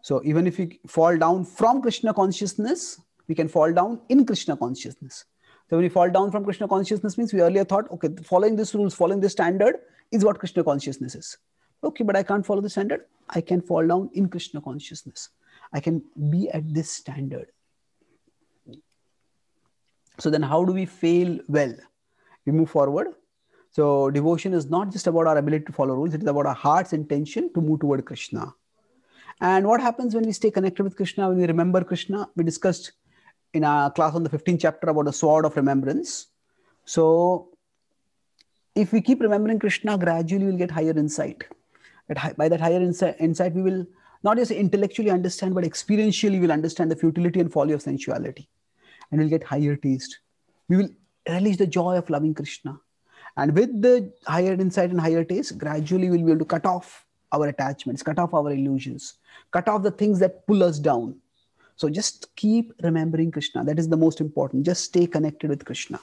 So, even if we fall down from Krishna consciousness, we can fall down in Krishna consciousness. So, when we fall down from Krishna consciousness, means we earlier thought, okay, following these rules, following this standard is what Krishna consciousness is. Okay, but I can't follow the standard. I can fall down in Krishna consciousness. I can be at this standard so then how do we fail well? We move forward. So devotion is not just about our ability to follow rules. It is about our heart's intention to move toward Krishna. And what happens when we stay connected with Krishna, when we remember Krishna? We discussed in our class on the 15th chapter about the sword of remembrance. So if we keep remembering Krishna, gradually we'll get higher insight. By that higher insight, we will not just intellectually understand, but experientially we'll understand the futility and folly of sensuality and we'll get higher taste. We will release the joy of loving Krishna. And with the higher insight and higher taste, gradually we'll be able to cut off our attachments, cut off our illusions, cut off the things that pull us down. So just keep remembering Krishna. That is the most important. Just stay connected with Krishna.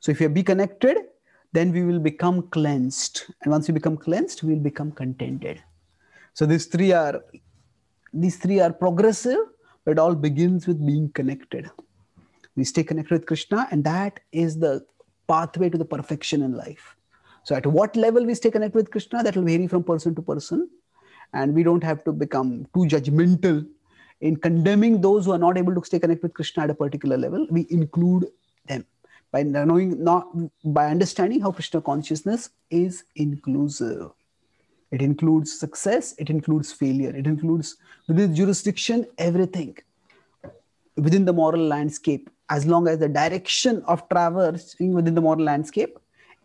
So if you be connected, then we will become cleansed. And once we become cleansed, we will become contented. So these three are these three are progressive, but it all begins with being connected we stay connected with krishna and that is the pathway to the perfection in life so at what level we stay connected with krishna that will vary from person to person and we don't have to become too judgmental in condemning those who are not able to stay connected with krishna at a particular level we include them by knowing not by understanding how krishna consciousness is inclusive it includes success it includes failure it includes within jurisdiction everything within the moral landscape as long as the direction of traversing within the moral landscape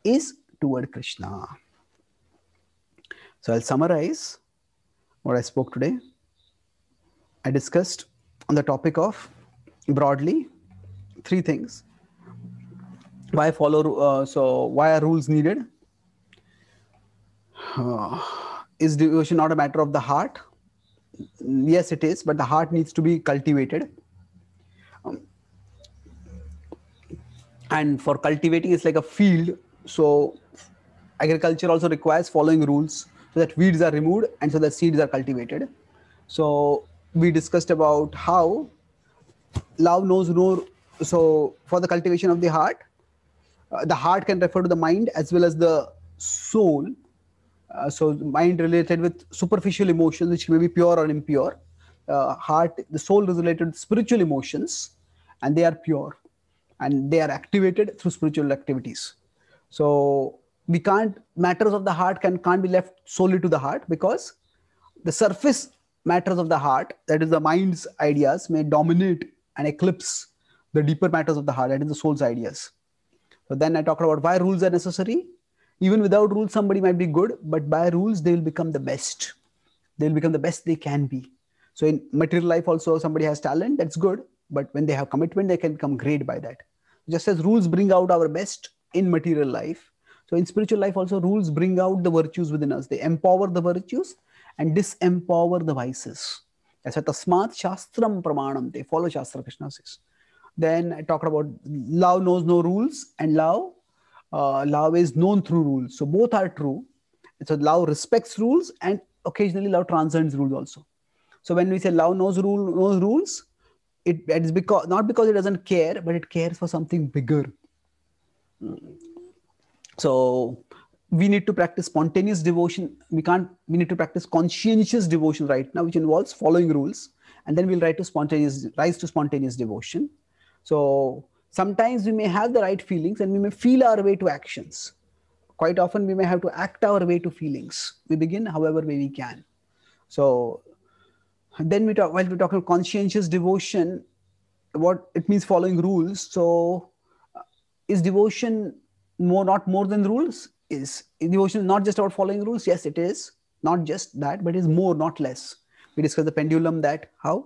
is toward Krishna. So I'll summarize what I spoke today. I discussed on the topic of broadly three things why follow uh, so why are rules needed uh, is devotion not a matter of the heart yes it is but the heart needs to be cultivated and for cultivating it's like a field so agriculture also requires following rules so that weeds are removed and so that seeds are cultivated so we discussed about how love knows no so for the cultivation of the heart uh, the heart can refer to the mind as well as the soul uh, so mind related with superficial emotions which may be pure or impure uh, heart the soul is related with spiritual emotions and they are pure and they are activated through spiritual activities. So we can't matters of the heart can can't be left solely to the heart because the surface matters of the heart, that is the mind's ideas, may dominate and eclipse the deeper matters of the heart, that is the soul's ideas. So then I talked about why rules are necessary. Even without rules, somebody might be good, but by rules, they will become the best. They'll become the best they can be. So in material life also, somebody has talent, that's good but when they have commitment they can become great by that just as rules bring out our best in material life so in spiritual life also rules bring out the virtues within us they empower the virtues and disempower the vices that's why smart shastram pramanam they follow shastra krishna says then i talked about love knows no rules and love uh, love is known through rules so both are true so love respects rules and occasionally love transcends rules also so when we say love knows rule knows rules it, it's because not because it doesn't care but it cares for something bigger so we need to practice spontaneous devotion we can't we need to practice conscientious devotion right now which involves following rules and then we'll try to spontaneous rise to spontaneous devotion so sometimes we may have the right feelings and we may feel our way to actions quite often we may have to act our way to feelings we begin however way we can so then we talk while we talk about conscientious devotion what it means following rules so uh, is devotion more not more than rules is devotion not just about following rules yes it is not just that but is more not less we discussed the pendulum that how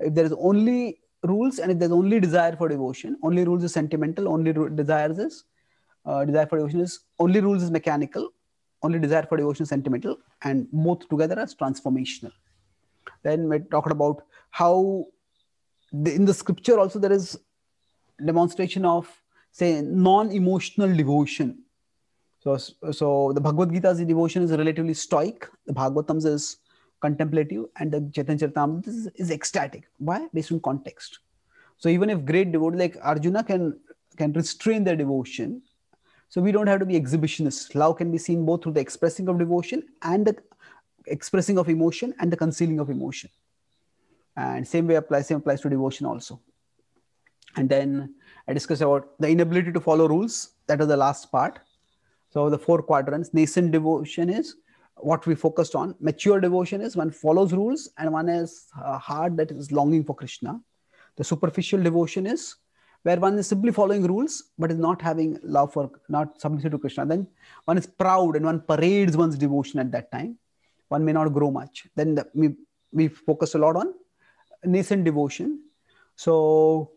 if there is only rules and if there's only desire for devotion only rules is sentimental only desires is uh, desire for devotion is only rules is mechanical only desire for devotion is sentimental and both together as transformational then we talked about how the, in the scripture also there is demonstration of say non-emotional devotion. So, so the Bhagavad Gita's devotion is relatively stoic. The Bhagavatam's is contemplative, and the Chaitanya is, is ecstatic. Why? Based on context. So even if great devotees like Arjuna can can restrain their devotion, so we don't have to be exhibitionists. Love can be seen both through the expressing of devotion and the expressing of emotion and the concealing of emotion and same way applies same applies to devotion also and then i discussed about the inability to follow rules that was the last part so the four quadrants nascent devotion is what we focused on mature devotion is one follows rules and one is a heart that is longing for krishna the superficial devotion is where one is simply following rules but is not having love for not submissive to krishna then one is proud and one parades one's devotion at that time one may not grow much. Then the, we, we focus a lot on nascent devotion. So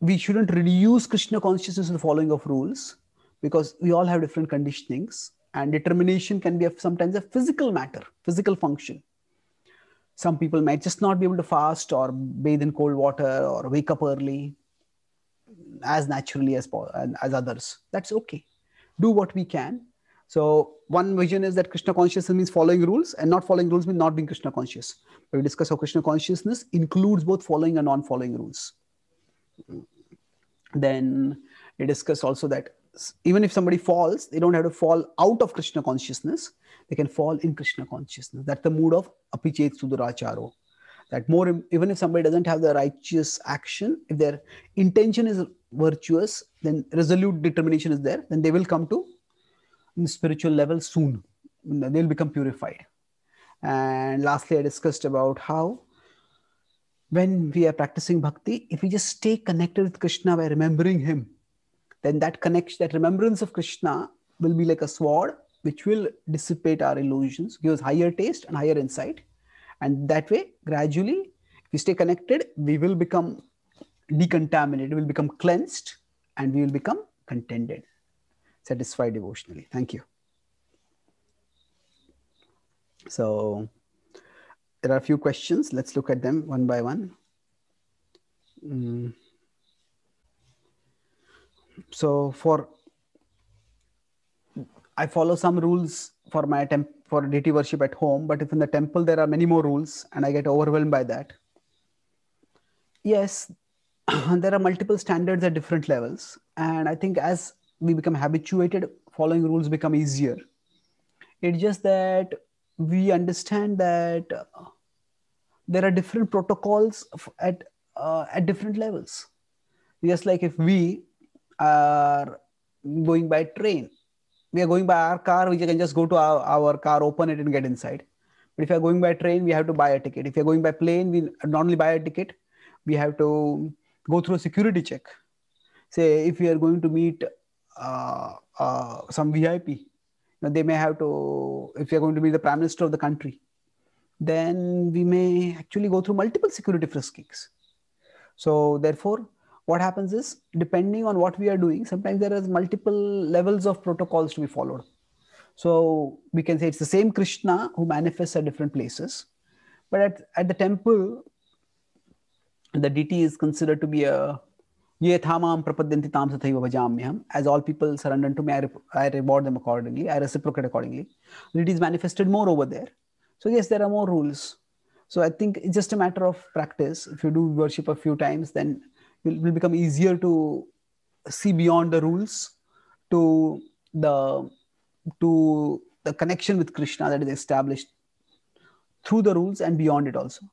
we shouldn't reduce Krishna consciousness to the following of rules because we all have different conditionings and determination can be a, sometimes a physical matter, physical function. Some people might just not be able to fast or bathe in cold water or wake up early as naturally as, as others. That's okay. Do what we can so one vision is that Krishna consciousness means following rules and not following rules means not being Krishna conscious. But we discuss how Krishna consciousness includes both following and non-following rules. Then we discuss also that even if somebody falls, they don't have to fall out of Krishna consciousness. They can fall in Krishna consciousness. That's the mood of apichet suduracharo. That more, even if somebody doesn't have the righteous action, if their intention is virtuous, then resolute determination is there, then they will come to spiritual level soon. They'll become purified. And lastly, I discussed about how when we are practicing bhakti, if we just stay connected with Krishna by remembering him, then that connection, that remembrance of Krishna will be like a sword which will dissipate our illusions, give us higher taste and higher insight. And that way, gradually, if we stay connected, we will become decontaminated, we'll become cleansed, and we will become contented satisfied devotionally. Thank you. So there are a few questions. Let's look at them one by one. Mm. So for I follow some rules for my temp for deity worship at home, but if in the temple there are many more rules and I get overwhelmed by that. Yes, there are multiple standards at different levels. And I think as we become habituated following rules become easier it's just that we understand that uh, there are different protocols at uh, at different levels just like if we are going by train we are going by our car we can just go to our, our car open it and get inside but if you're going by train we have to buy a ticket if you're going by plane we not only buy a ticket we have to go through a security check say if you are going to meet uh, uh, some VIP. they may have to, if you're going to be the prime minister of the country, then we may actually go through multiple security frisk kicks. So therefore, what happens is depending on what we are doing, sometimes there is multiple levels of protocols to be followed. So we can say it's the same Krishna who manifests at different places, but at, at the temple, the deity is considered to be a Ye thamam prapadanti tamsa thaiva As all people surrender to me, I, I reward them accordingly. I reciprocate accordingly. And it is manifested more over there. So yes, there are more rules. So I think it's just a matter of practice. If you do worship a few times, then it will become easier to see beyond the rules to the to the connection with Krishna that is established through the rules and beyond it also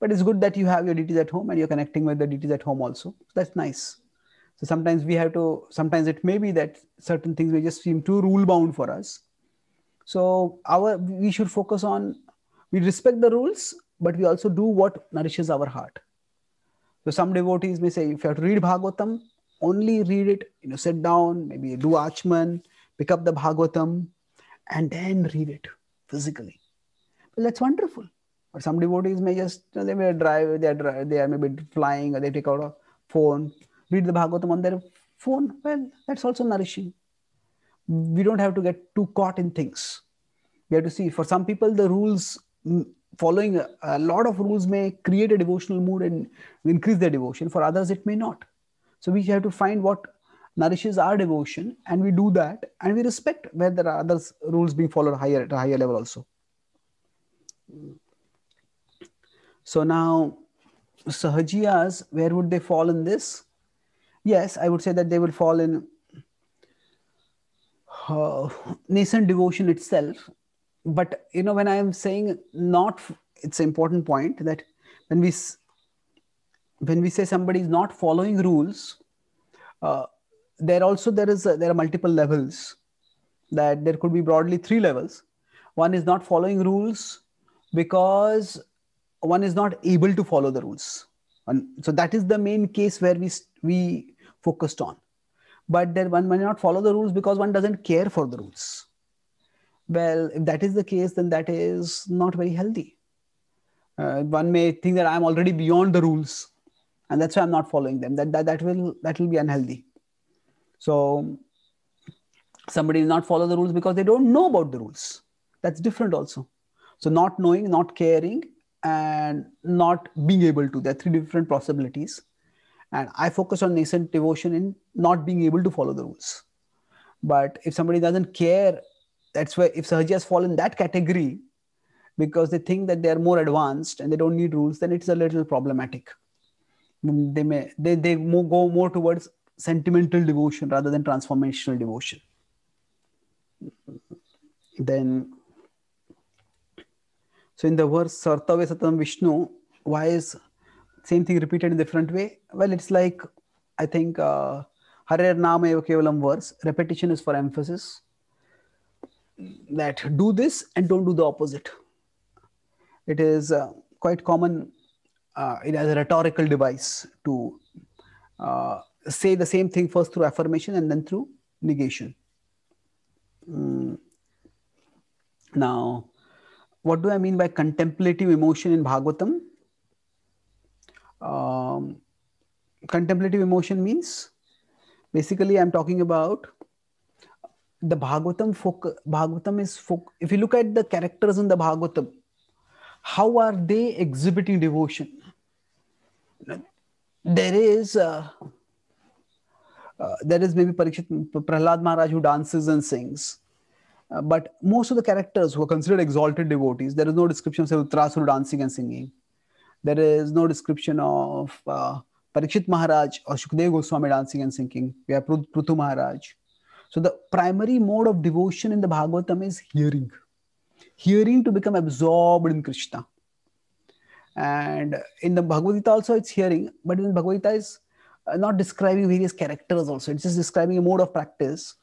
but it's good that you have your dts at home and you're connecting with the dts at home also so that's nice so sometimes we have to sometimes it may be that certain things may just seem too rule bound for us so our we should focus on we respect the rules but we also do what nourishes our heart so some devotees may say if you have to read bhagavatam only read it you know sit down maybe do achman pick up the bhagavatam and then read it physically well that's wonderful or some devotees may just they may drive, they are they are maybe flying, or they take out a phone, read the Bhagavatam on their phone. Well, that's also nourishing. We don't have to get too caught in things. We have to see. For some people, the rules mm, following a, a lot of rules may create a devotional mood and increase their devotion. For others, it may not. So we have to find what nourishes our devotion and we do that and we respect where there are other rules being followed higher at a higher level also so now Sahajiyas, where would they fall in this? Yes, I would say that they will fall in uh, nascent devotion itself. But you know, when I am saying not, it's an important point that when we when we say somebody is not following rules, uh, there also there is a, there are multiple levels that there could be broadly three levels. One is not following rules because one is not able to follow the rules and so that is the main case where we we focused on but then one may not follow the rules because one doesn't care for the rules well if that is the case then that is not very healthy uh, one may think that i'm already beyond the rules and that's why i'm not following them that that, that will that will be unhealthy so somebody will not follow the rules because they don't know about the rules that's different also so not knowing not caring and not being able to. There are three different possibilities. And I focus on nascent devotion in not being able to follow the rules. But if somebody doesn't care, that's why if Sahajas fall in that category because they think that they are more advanced and they don't need rules, then it's a little problematic. They may they, they go more towards sentimental devotion rather than transformational devotion. Then so in the verse Sartave Satam Vishnu, why is same thing repeated in different way? Well, it's like I think uh, Harer Nama Kevalam verse. Repetition is for emphasis. That do this and don't do the opposite. It is uh, quite common. Uh, it has a rhetorical device to uh, say the same thing first through affirmation and then through negation. Mm. Now, what do I mean by contemplative emotion in Bhagavatam? Um, contemplative emotion means basically I'm talking about the Bhagavatam. Foc- Bhagavatam is foc- if you look at the characters in the Bhagavatam, how are they exhibiting devotion? There is. uh, uh there is maybe Parikshit Prahlad Maharaj who dances and sings. Uh, but most of the characters who are considered exalted devotees, there is no description of Utrasura dancing and singing. There is no description of uh, Parikshit Maharaj or Shukdev Goswami dancing and singing. We have Pruthu Maharaj. So the primary mode of devotion in the Bhagavatam is hearing. Hearing to become absorbed in Krishna. And in the Bhagavad Gita also it's hearing, but in Bhagavad Gita is uh, not describing various characters also. It's just describing a mode of practice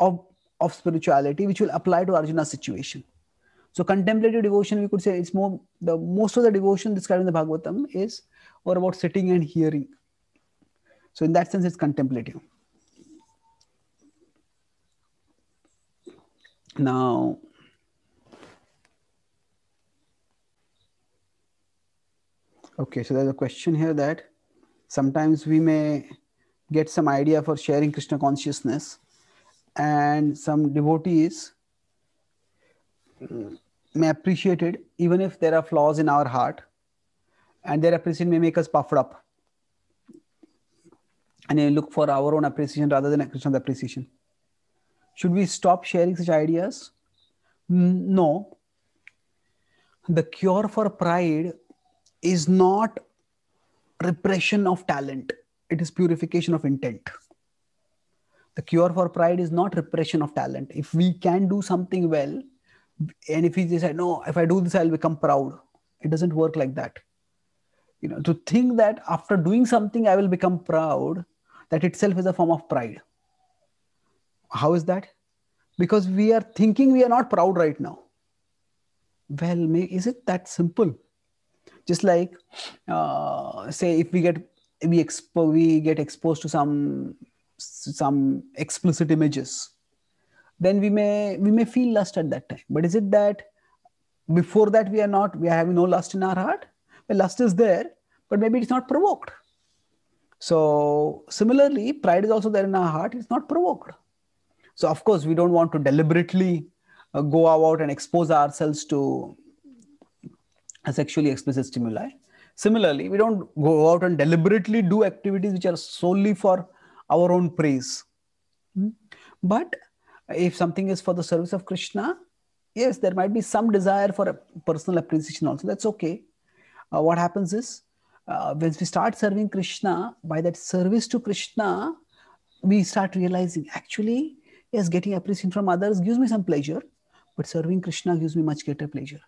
of of spirituality which will apply to Arjuna's situation. So contemplative devotion, we could say it's more the most of the devotion described in the Bhagavatam is or about sitting and hearing. So in that sense, it's contemplative. Now, okay, so there's a question here that sometimes we may get some idea for sharing Krishna consciousness and some devotees mm, may appreciate it even if there are flaws in our heart and their appreciation may make us puffed up and they look for our own appreciation rather than Krishna's appreciation. Should we stop sharing such ideas? Mm, no. The cure for pride is not repression of talent, it is purification of intent the cure for pride is not repression of talent if we can do something well and if we decide no if i do this i'll become proud it doesn't work like that you know to think that after doing something i will become proud that itself is a form of pride how is that because we are thinking we are not proud right now well is it that simple just like uh, say if we get we expo- we get exposed to some some explicit images then we may we may feel lust at that time but is it that before that we are not we have no lust in our heart well lust is there but maybe it's not provoked so similarly pride is also there in our heart it's not provoked so of course we don't want to deliberately uh, go out and expose ourselves to sexually explicit stimuli similarly we don't go out and deliberately do activities which are solely for our own praise. Hmm. But if something is for the service of Krishna, yes, there might be some desire for a personal appreciation also. That's okay. Uh, what happens is, uh, once we start serving Krishna, by that service to Krishna, we start realizing actually, yes, getting appreciation from others gives me some pleasure, but serving Krishna gives me much greater pleasure.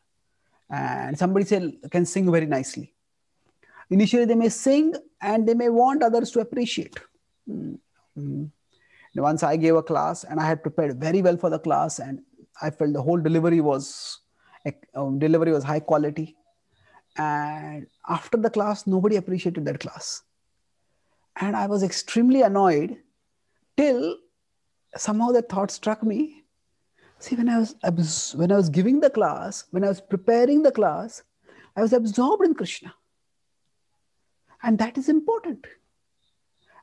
And somebody say, can sing very nicely. Initially, they may sing and they may want others to appreciate Mm-hmm. once I gave a class and I had prepared very well for the class, and I felt the whole delivery was eh, um, delivery was high quality. And after the class, nobody appreciated that class, and I was extremely annoyed till somehow the thought struck me. See, when I was abs- when I was giving the class, when I was preparing the class, I was absorbed in Krishna, and that is important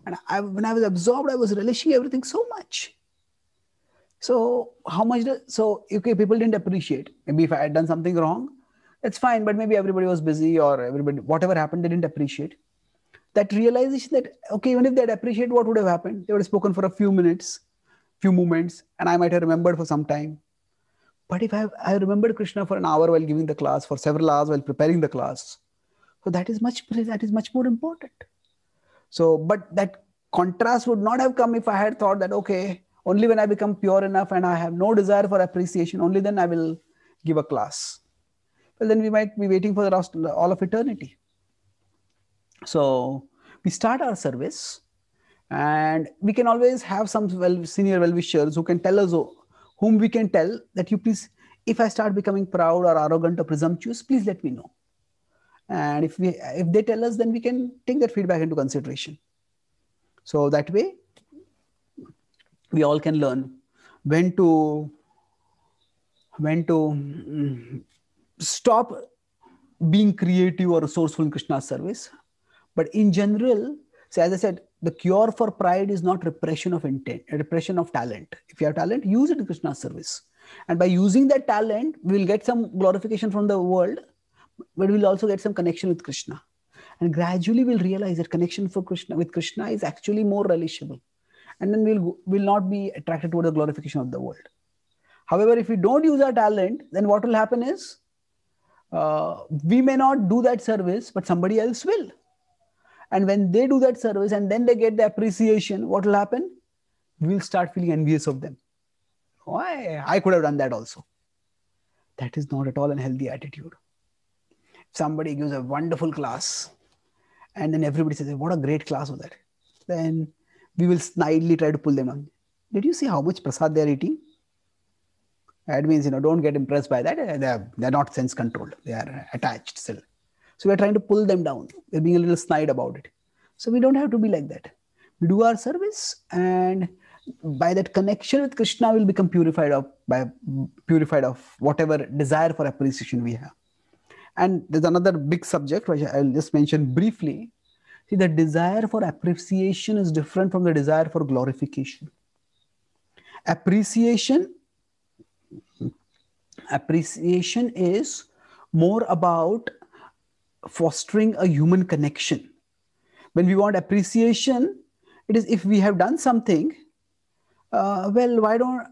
and I, when I was absorbed, I was relishing everything so much. So how much? so okay, people didn't appreciate. Maybe if I had done something wrong, that's fine. But maybe everybody was busy or everybody, whatever happened, they didn't appreciate. That realization that okay, even if they'd appreciate, what would have happened? They would have spoken for a few minutes, few moments, and I might have remembered for some time. But if I, I remembered Krishna for an hour while giving the class, for several hours while preparing the class, so that is much that is much more important. So, but that contrast would not have come if I had thought that, okay, only when I become pure enough and I have no desire for appreciation, only then I will give a class. Well, then we might be waiting for the rest, all of eternity. So we start our service and we can always have some well, senior well-wishers who can tell us oh, whom we can tell that you please, if I start becoming proud or arrogant or presumptuous, please let me know and if we if they tell us then we can take that feedback into consideration so that way we all can learn when to when to mm, stop being creative or resourceful in krishna's service but in general so as i said the cure for pride is not repression of intent repression of talent if you have talent use it in krishna's service and by using that talent we will get some glorification from the world but we'll also get some connection with krishna and gradually we'll realize that connection for krishna with krishna is actually more relishable and then we'll will not be attracted toward the glorification of the world however if we don't use our talent then what will happen is uh, we may not do that service but somebody else will and when they do that service and then they get the appreciation what will happen we'll start feeling envious of them why i could have done that also that is not at all a healthy attitude somebody gives a wonderful class and then everybody says what a great class was that then we will snidely try to pull them on did you see how much prasad they're eating that means you know don't get impressed by that they're, they're not sense controlled they are attached still so we're trying to pull them down we're being a little snide about it so we don't have to be like that we do our service and by that connection with krishna we will become purified of by purified of whatever desire for appreciation we have and there's another big subject which I'll just mention briefly. See, the desire for appreciation is different from the desire for glorification. Appreciation, appreciation is more about fostering a human connection. When we want appreciation, it is if we have done something, uh, well, why don't,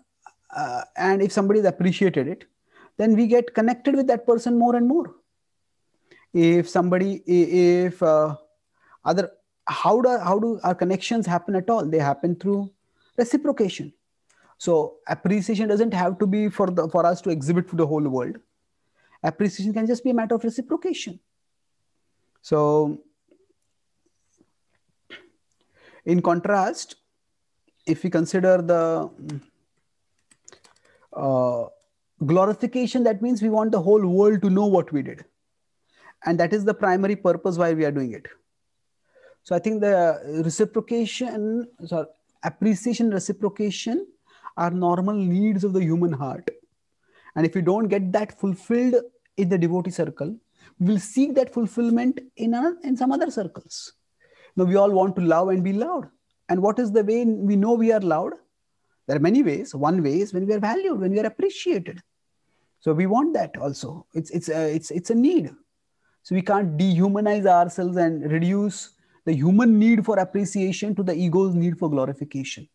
uh, and if somebody has appreciated it, then we get connected with that person more and more if somebody if uh, other how do how do our connections happen at all they happen through reciprocation so appreciation doesn't have to be for the for us to exhibit to the whole world appreciation can just be a matter of reciprocation so in contrast if we consider the uh, glorification that means we want the whole world to know what we did and that is the primary purpose why we are doing it so i think the reciprocation sorry, appreciation reciprocation are normal needs of the human heart and if we don't get that fulfilled in the devotee circle we'll seek that fulfillment in in some other circles now we all want to love and be loved and what is the way we know we are loved there are many ways one way is when we are valued when we are appreciated so we want that also it's it's a, it's it's a need so we can't dehumanize ourselves and reduce the human need for appreciation to the ego's need for glorification.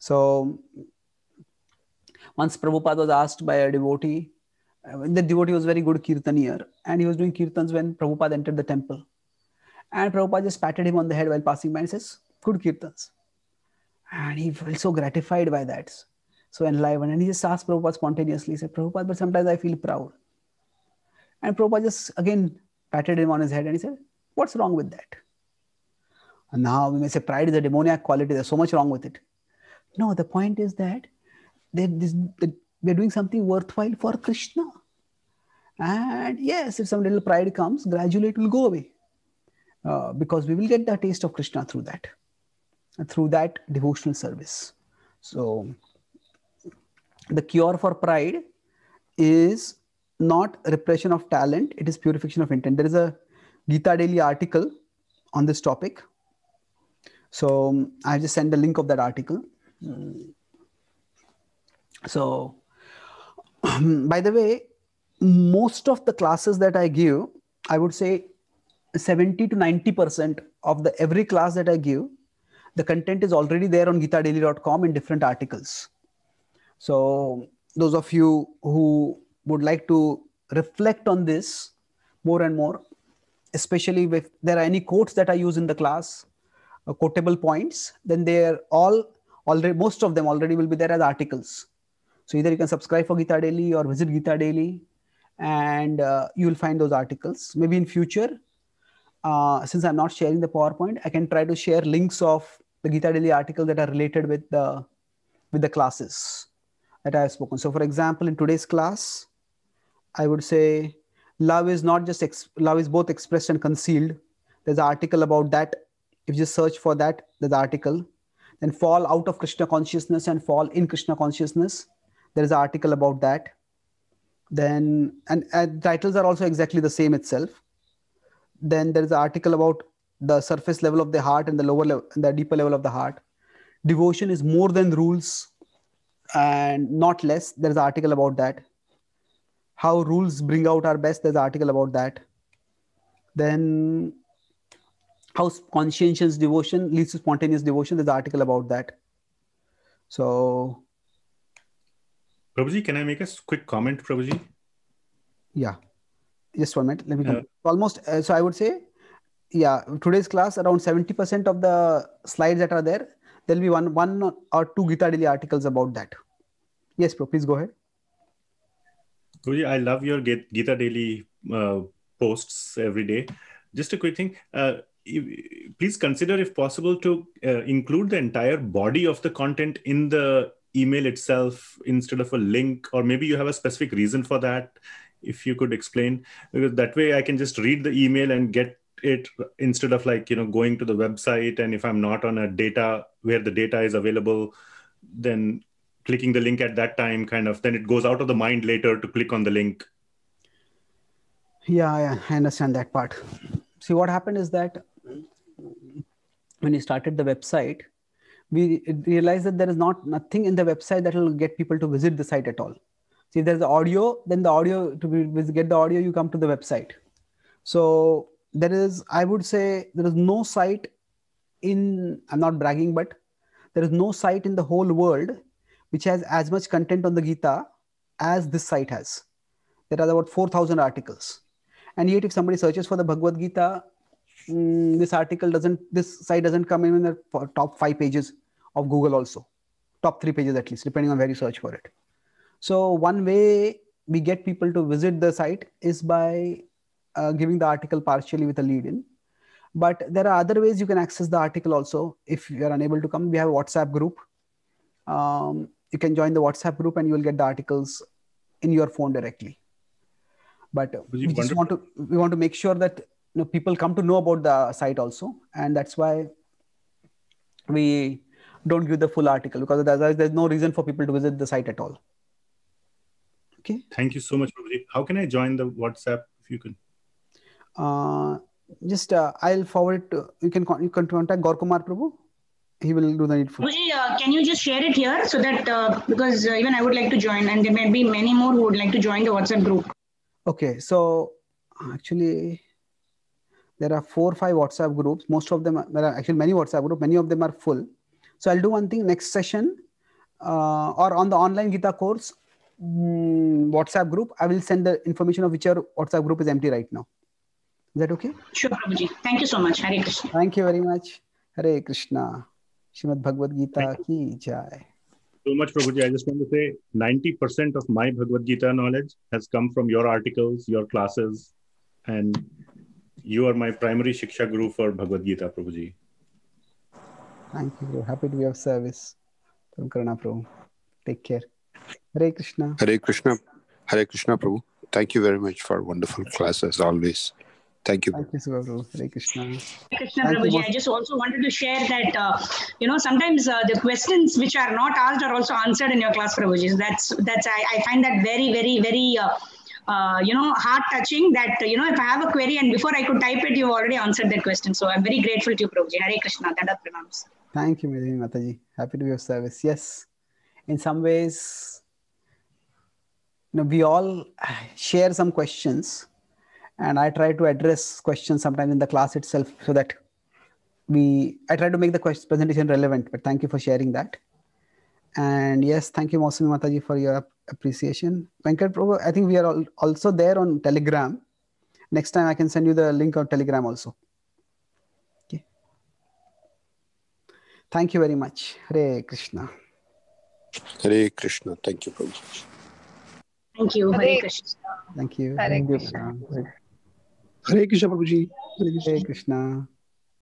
So once Prabhupada was asked by a devotee, uh, the devotee was very good kirtanier and he was doing kirtans when Prabhupada entered the temple. And Prabhupada just patted him on the head while passing by and says, good kirtans. And he felt so gratified by that, so enlivened. And he just asked Prabhupada spontaneously, he said, Prabhupada, but sometimes I feel proud. And Prabhupada just again patted him on his head and he said, What's wrong with that? And now we may say pride is a demoniac quality, there's so much wrong with it. No, the point is that we are are doing something worthwhile for Krishna. And yes, if some little pride comes, gradually it will go away uh, because we will get the taste of Krishna through that, through that devotional service. So, the cure for pride is not repression of talent, it is purification of intent. There is a Gita Daily article on this topic. So um, I just sent the link of that article. Mm. So, by the way, most of the classes that I give, I would say 70 to 90% of the every class that I give, the content is already there on gitadaily.com in different articles. So those of you who would like to reflect on this more and more, especially if there are any quotes that I use in the class, uh, quotable points, then they're all already, most of them already will be there as articles. So either you can subscribe for Gita Daily or visit Gita Daily and uh, you will find those articles. Maybe in future, uh, since I'm not sharing the PowerPoint, I can try to share links of the Gita Daily article that are related with the, with the classes that I have spoken. So for example, in today's class, I would say love is not just ex- love is both expressed and concealed. There's an article about that. If you search for that, there's an article. Then fall out of Krishna consciousness and fall in Krishna consciousness. There is an article about that. Then and, and titles are also exactly the same itself. Then there is an article about the surface level of the heart and the lower level, the deeper level of the heart. Devotion is more than rules and not less. There is an article about that how rules bring out our best there's an article about that then how conscientious devotion leads to spontaneous devotion there's an article about that so Prabhuji, can I make a quick comment, Prabhuji? Yeah. Just one minute. Let me. Uh, Almost. Uh, so I would say, yeah, today's class around seventy percent of the slides that are there, there'll be one, one or two Gita Daily articles about that. Yes, Pro. Please go ahead. Guruji, I love your Gita Daily uh, posts every day. Just a quick thing. Uh, please consider, if possible, to uh, include the entire body of the content in the email itself instead of a link, or maybe you have a specific reason for that. If you could explain, because that way I can just read the email and get it instead of like you know going to the website and if i'm not on a data where the data is available then clicking the link at that time kind of then it goes out of the mind later to click on the link yeah, yeah i understand that part see what happened is that when we started the website we realized that there is not nothing in the website that will get people to visit the site at all See, if there's audio then the audio to be, get the audio you come to the website so there is i would say there is no site in i'm not bragging but there is no site in the whole world which has as much content on the Gita as this site has. There are about 4,000 articles. And yet, if somebody searches for the Bhagavad Gita, mm, this article doesn't, this site doesn't come in the top five pages of Google, also, top three pages at least, depending on where you search for it. So, one way we get people to visit the site is by uh, giving the article partially with a lead in. But there are other ways you can access the article also if you are unable to come. We have a WhatsApp group. Um, you can join the whatsapp group and you will get the articles in your phone directly but we just wonderful. want to we want to make sure that you know, people come to know about the site also and that's why we don't give the full article because otherwise there's no reason for people to visit the site at all okay thank you so much Prabhuji. how can i join the whatsapp if you can uh, just uh, i'll forward to, you can you can contact gorkumar prabhu he will do the needful. uh, can you just share it here so that uh, because uh, even I would like to join, and there might be many more who would like to join the WhatsApp group. Okay, so actually, there are four or five WhatsApp groups. Most of them, are, there are actually many WhatsApp groups. Many of them are full. So I'll do one thing next session, uh, or on the online Gita course um, WhatsApp group. I will send the information of whichever WhatsApp group is empty right now. Is that okay? Sure, Prabhuji. Thank you so much. Hare Krishna. Thank you very much. Hare Krishna. Shrimad Bhagavad Gita की जाय so much Prabhuji. I just want to say 90% of my Bhagavad Gita knowledge has come from your articles, your classes, and you are my primary Shiksha Guru for Bhagavad Gita, Prabhuji. Thank you. Happy to be of service from Karuna Prabhu. Take care. Hare Krishna. Hare Krishna. Hare Krishna Prabhu. Thank you very much for wonderful class as always. Thank you. Thank you, Prabhu. Hare Krishna. Hare Krishna Prabhuji. I just also wanted to share that, uh, you know, sometimes uh, the questions which are not asked are also answered in your class, Prabhuji. So that's, that's I, I find that very, very, very, uh, uh you know, heart touching that, you know, if I have a query and before I could type it, you already answered that question. So I'm very grateful to you, Prabhuji. Hare Krishna. Danda pranams. Thank you, Madhavi Mataji. Happy to be of service. Yes. In some ways, you know, we all share some questions and i try to address questions sometimes in the class itself so that we i try to make the question presentation relevant but thank you for sharing that and yes thank you mosumi mataji for your appreciation venkat prabhu i think we are all, also there on telegram next time i can send you the link on telegram also okay thank you very much hare krishna hare krishna thank you prabhu thank you hare, krishna. thank you hare krishna, hare krishna. Hare Krishna প্রভুজি Hare Krishna